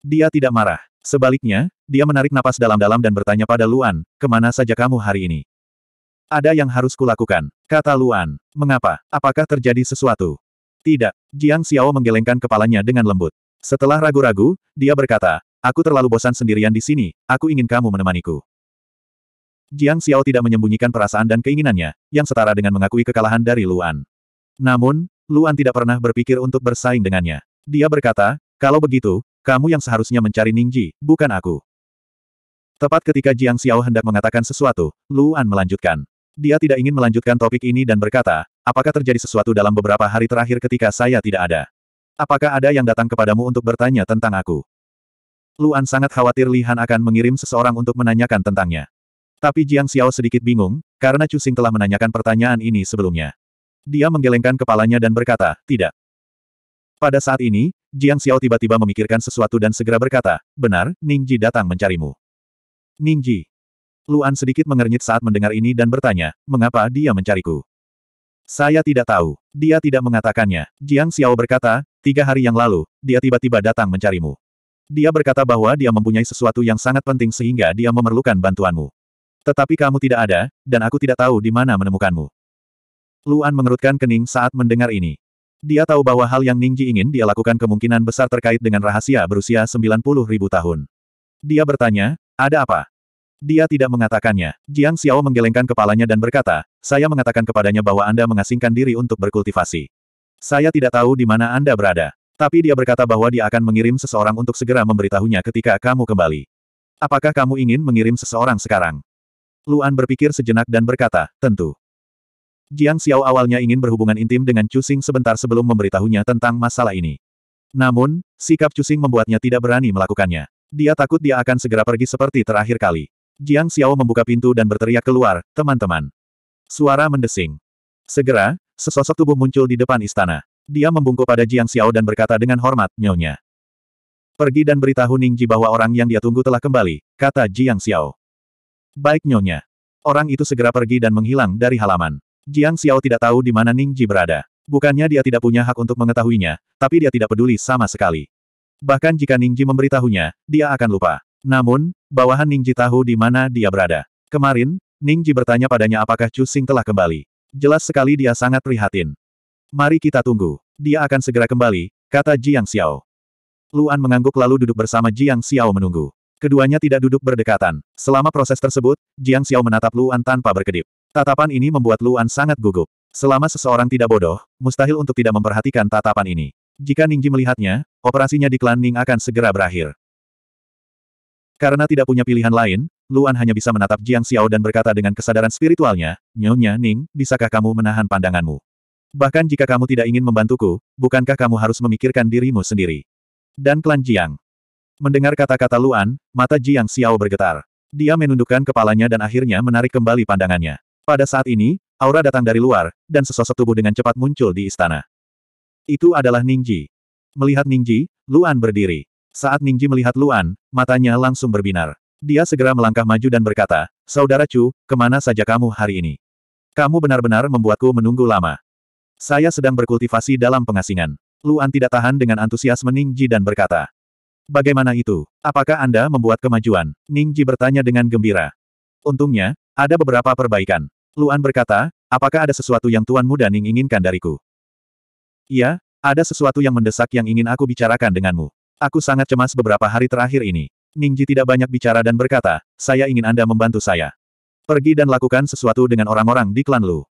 Dia tidak marah. Sebaliknya, dia menarik napas dalam-dalam dan bertanya pada Luan, kemana saja kamu hari ini? Ada yang harus kulakukan, kata Luan. Mengapa? Apakah terjadi sesuatu? Tidak. Jiang Xiao menggelengkan kepalanya dengan lembut. Setelah ragu-ragu, dia berkata, Aku terlalu bosan sendirian di sini, aku ingin kamu menemaniku. Jiang Xiao tidak menyembunyikan perasaan dan keinginannya, yang setara dengan mengakui kekalahan dari Luan. Namun, Luan tidak pernah berpikir untuk bersaing dengannya. Dia berkata, kalau begitu, kamu yang seharusnya mencari Ningji, bukan aku. Tepat ketika Jiang Xiao hendak mengatakan sesuatu, Luan melanjutkan. Dia tidak ingin melanjutkan topik ini dan berkata, apakah terjadi sesuatu dalam beberapa hari terakhir ketika saya tidak ada? Apakah ada yang datang kepadamu untuk bertanya tentang aku? Luan sangat khawatir Lihan akan mengirim seseorang untuk menanyakan tentangnya. Tapi Jiang Xiao sedikit bingung, karena Chu Xing telah menanyakan pertanyaan ini sebelumnya. Dia menggelengkan kepalanya dan berkata, tidak. Pada saat ini, Jiang Xiao tiba-tiba memikirkan sesuatu dan segera berkata, benar, Ning Ji datang mencarimu. Ning Ji. Luan sedikit mengernyit saat mendengar ini dan bertanya, mengapa dia mencariku? Saya tidak tahu. Dia tidak mengatakannya. Jiang Xiao berkata, tiga hari yang lalu, dia tiba-tiba datang mencarimu. Dia berkata bahwa dia mempunyai sesuatu yang sangat penting sehingga dia memerlukan bantuanmu. Tetapi kamu tidak ada, dan aku tidak tahu di mana menemukanmu. Luan mengerutkan kening saat mendengar ini. Dia tahu bahwa hal yang Ningji ingin dia lakukan kemungkinan besar terkait dengan rahasia berusia 90 ribu tahun. Dia bertanya, ada apa? Dia tidak mengatakannya. Jiang Xiao menggelengkan kepalanya dan berkata, saya mengatakan kepadanya bahwa Anda mengasingkan diri untuk berkultivasi. Saya tidak tahu di mana Anda berada. Tapi dia berkata bahwa dia akan mengirim seseorang untuk segera memberitahunya ketika kamu kembali. Apakah kamu ingin mengirim seseorang sekarang? Luan berpikir sejenak dan berkata, tentu. Jiang Xiao awalnya ingin berhubungan intim dengan Cusing sebentar sebelum memberitahunya tentang masalah ini. Namun, sikap Cusing membuatnya tidak berani melakukannya. Dia takut dia akan segera pergi seperti terakhir kali. Jiang Xiao membuka pintu dan berteriak keluar, teman-teman. Suara mendesing. Segera, sesosok tubuh muncul di depan istana. Dia membungkuk pada Jiang Xiao dan berkata dengan hormat, nyonya. Pergi dan beritahu Ning Ji bahwa orang yang dia tunggu telah kembali, kata Jiang Xiao. Baik nyonya. Orang itu segera pergi dan menghilang dari halaman. Jiang Xiao tidak tahu di mana Ning Ji berada. Bukannya dia tidak punya hak untuk mengetahuinya, tapi dia tidak peduli sama sekali. Bahkan jika Ning Ji memberitahunya, dia akan lupa. Namun, bawahan Ning Ji tahu di mana dia berada. Kemarin, Ning Ji bertanya padanya apakah Chu Xing telah kembali. Jelas sekali dia sangat prihatin. Mari kita tunggu. Dia akan segera kembali, kata Jiang Xiao. Luan mengangguk lalu duduk bersama Jiang Xiao menunggu. Keduanya tidak duduk berdekatan. Selama proses tersebut, Jiang Xiao menatap Luan tanpa berkedip. Tatapan ini membuat Luan sangat gugup. Selama seseorang tidak bodoh, mustahil untuk tidak memperhatikan tatapan ini. Jika Ningji melihatnya, operasinya di klan Ning akan segera berakhir. Karena tidak punya pilihan lain, Luan hanya bisa menatap Jiang Xiao dan berkata dengan kesadaran spiritualnya, Nyonya Ning, bisakah kamu menahan pandanganmu? Bahkan jika kamu tidak ingin membantuku, bukankah kamu harus memikirkan dirimu sendiri? Dan klan Jiang, Mendengar kata-kata Luan, mata Jiang Xiao bergetar. Dia menundukkan kepalanya dan akhirnya menarik kembali pandangannya. Pada saat ini, aura datang dari luar, dan sesosok tubuh dengan cepat muncul di istana. Itu adalah Ningji. Melihat Ningji, Luan berdiri. Saat Ningji melihat Luan, matanya langsung berbinar. Dia segera melangkah maju dan berkata, Saudara Chu, kemana saja kamu hari ini? Kamu benar-benar membuatku menunggu lama. Saya sedang berkultivasi dalam pengasingan. Luan tidak tahan dengan antusiasme Ningji dan berkata, Bagaimana itu? Apakah Anda membuat kemajuan? Ning Ji bertanya dengan gembira. Untungnya, ada beberapa perbaikan. Luan berkata, apakah ada sesuatu yang Tuan Muda Ning inginkan dariku? Iya, ada sesuatu yang mendesak yang ingin aku bicarakan denganmu. Aku sangat cemas beberapa hari terakhir ini. Ning Ji tidak banyak bicara dan berkata, saya ingin Anda membantu saya. Pergi dan lakukan sesuatu dengan orang-orang di klan Lu.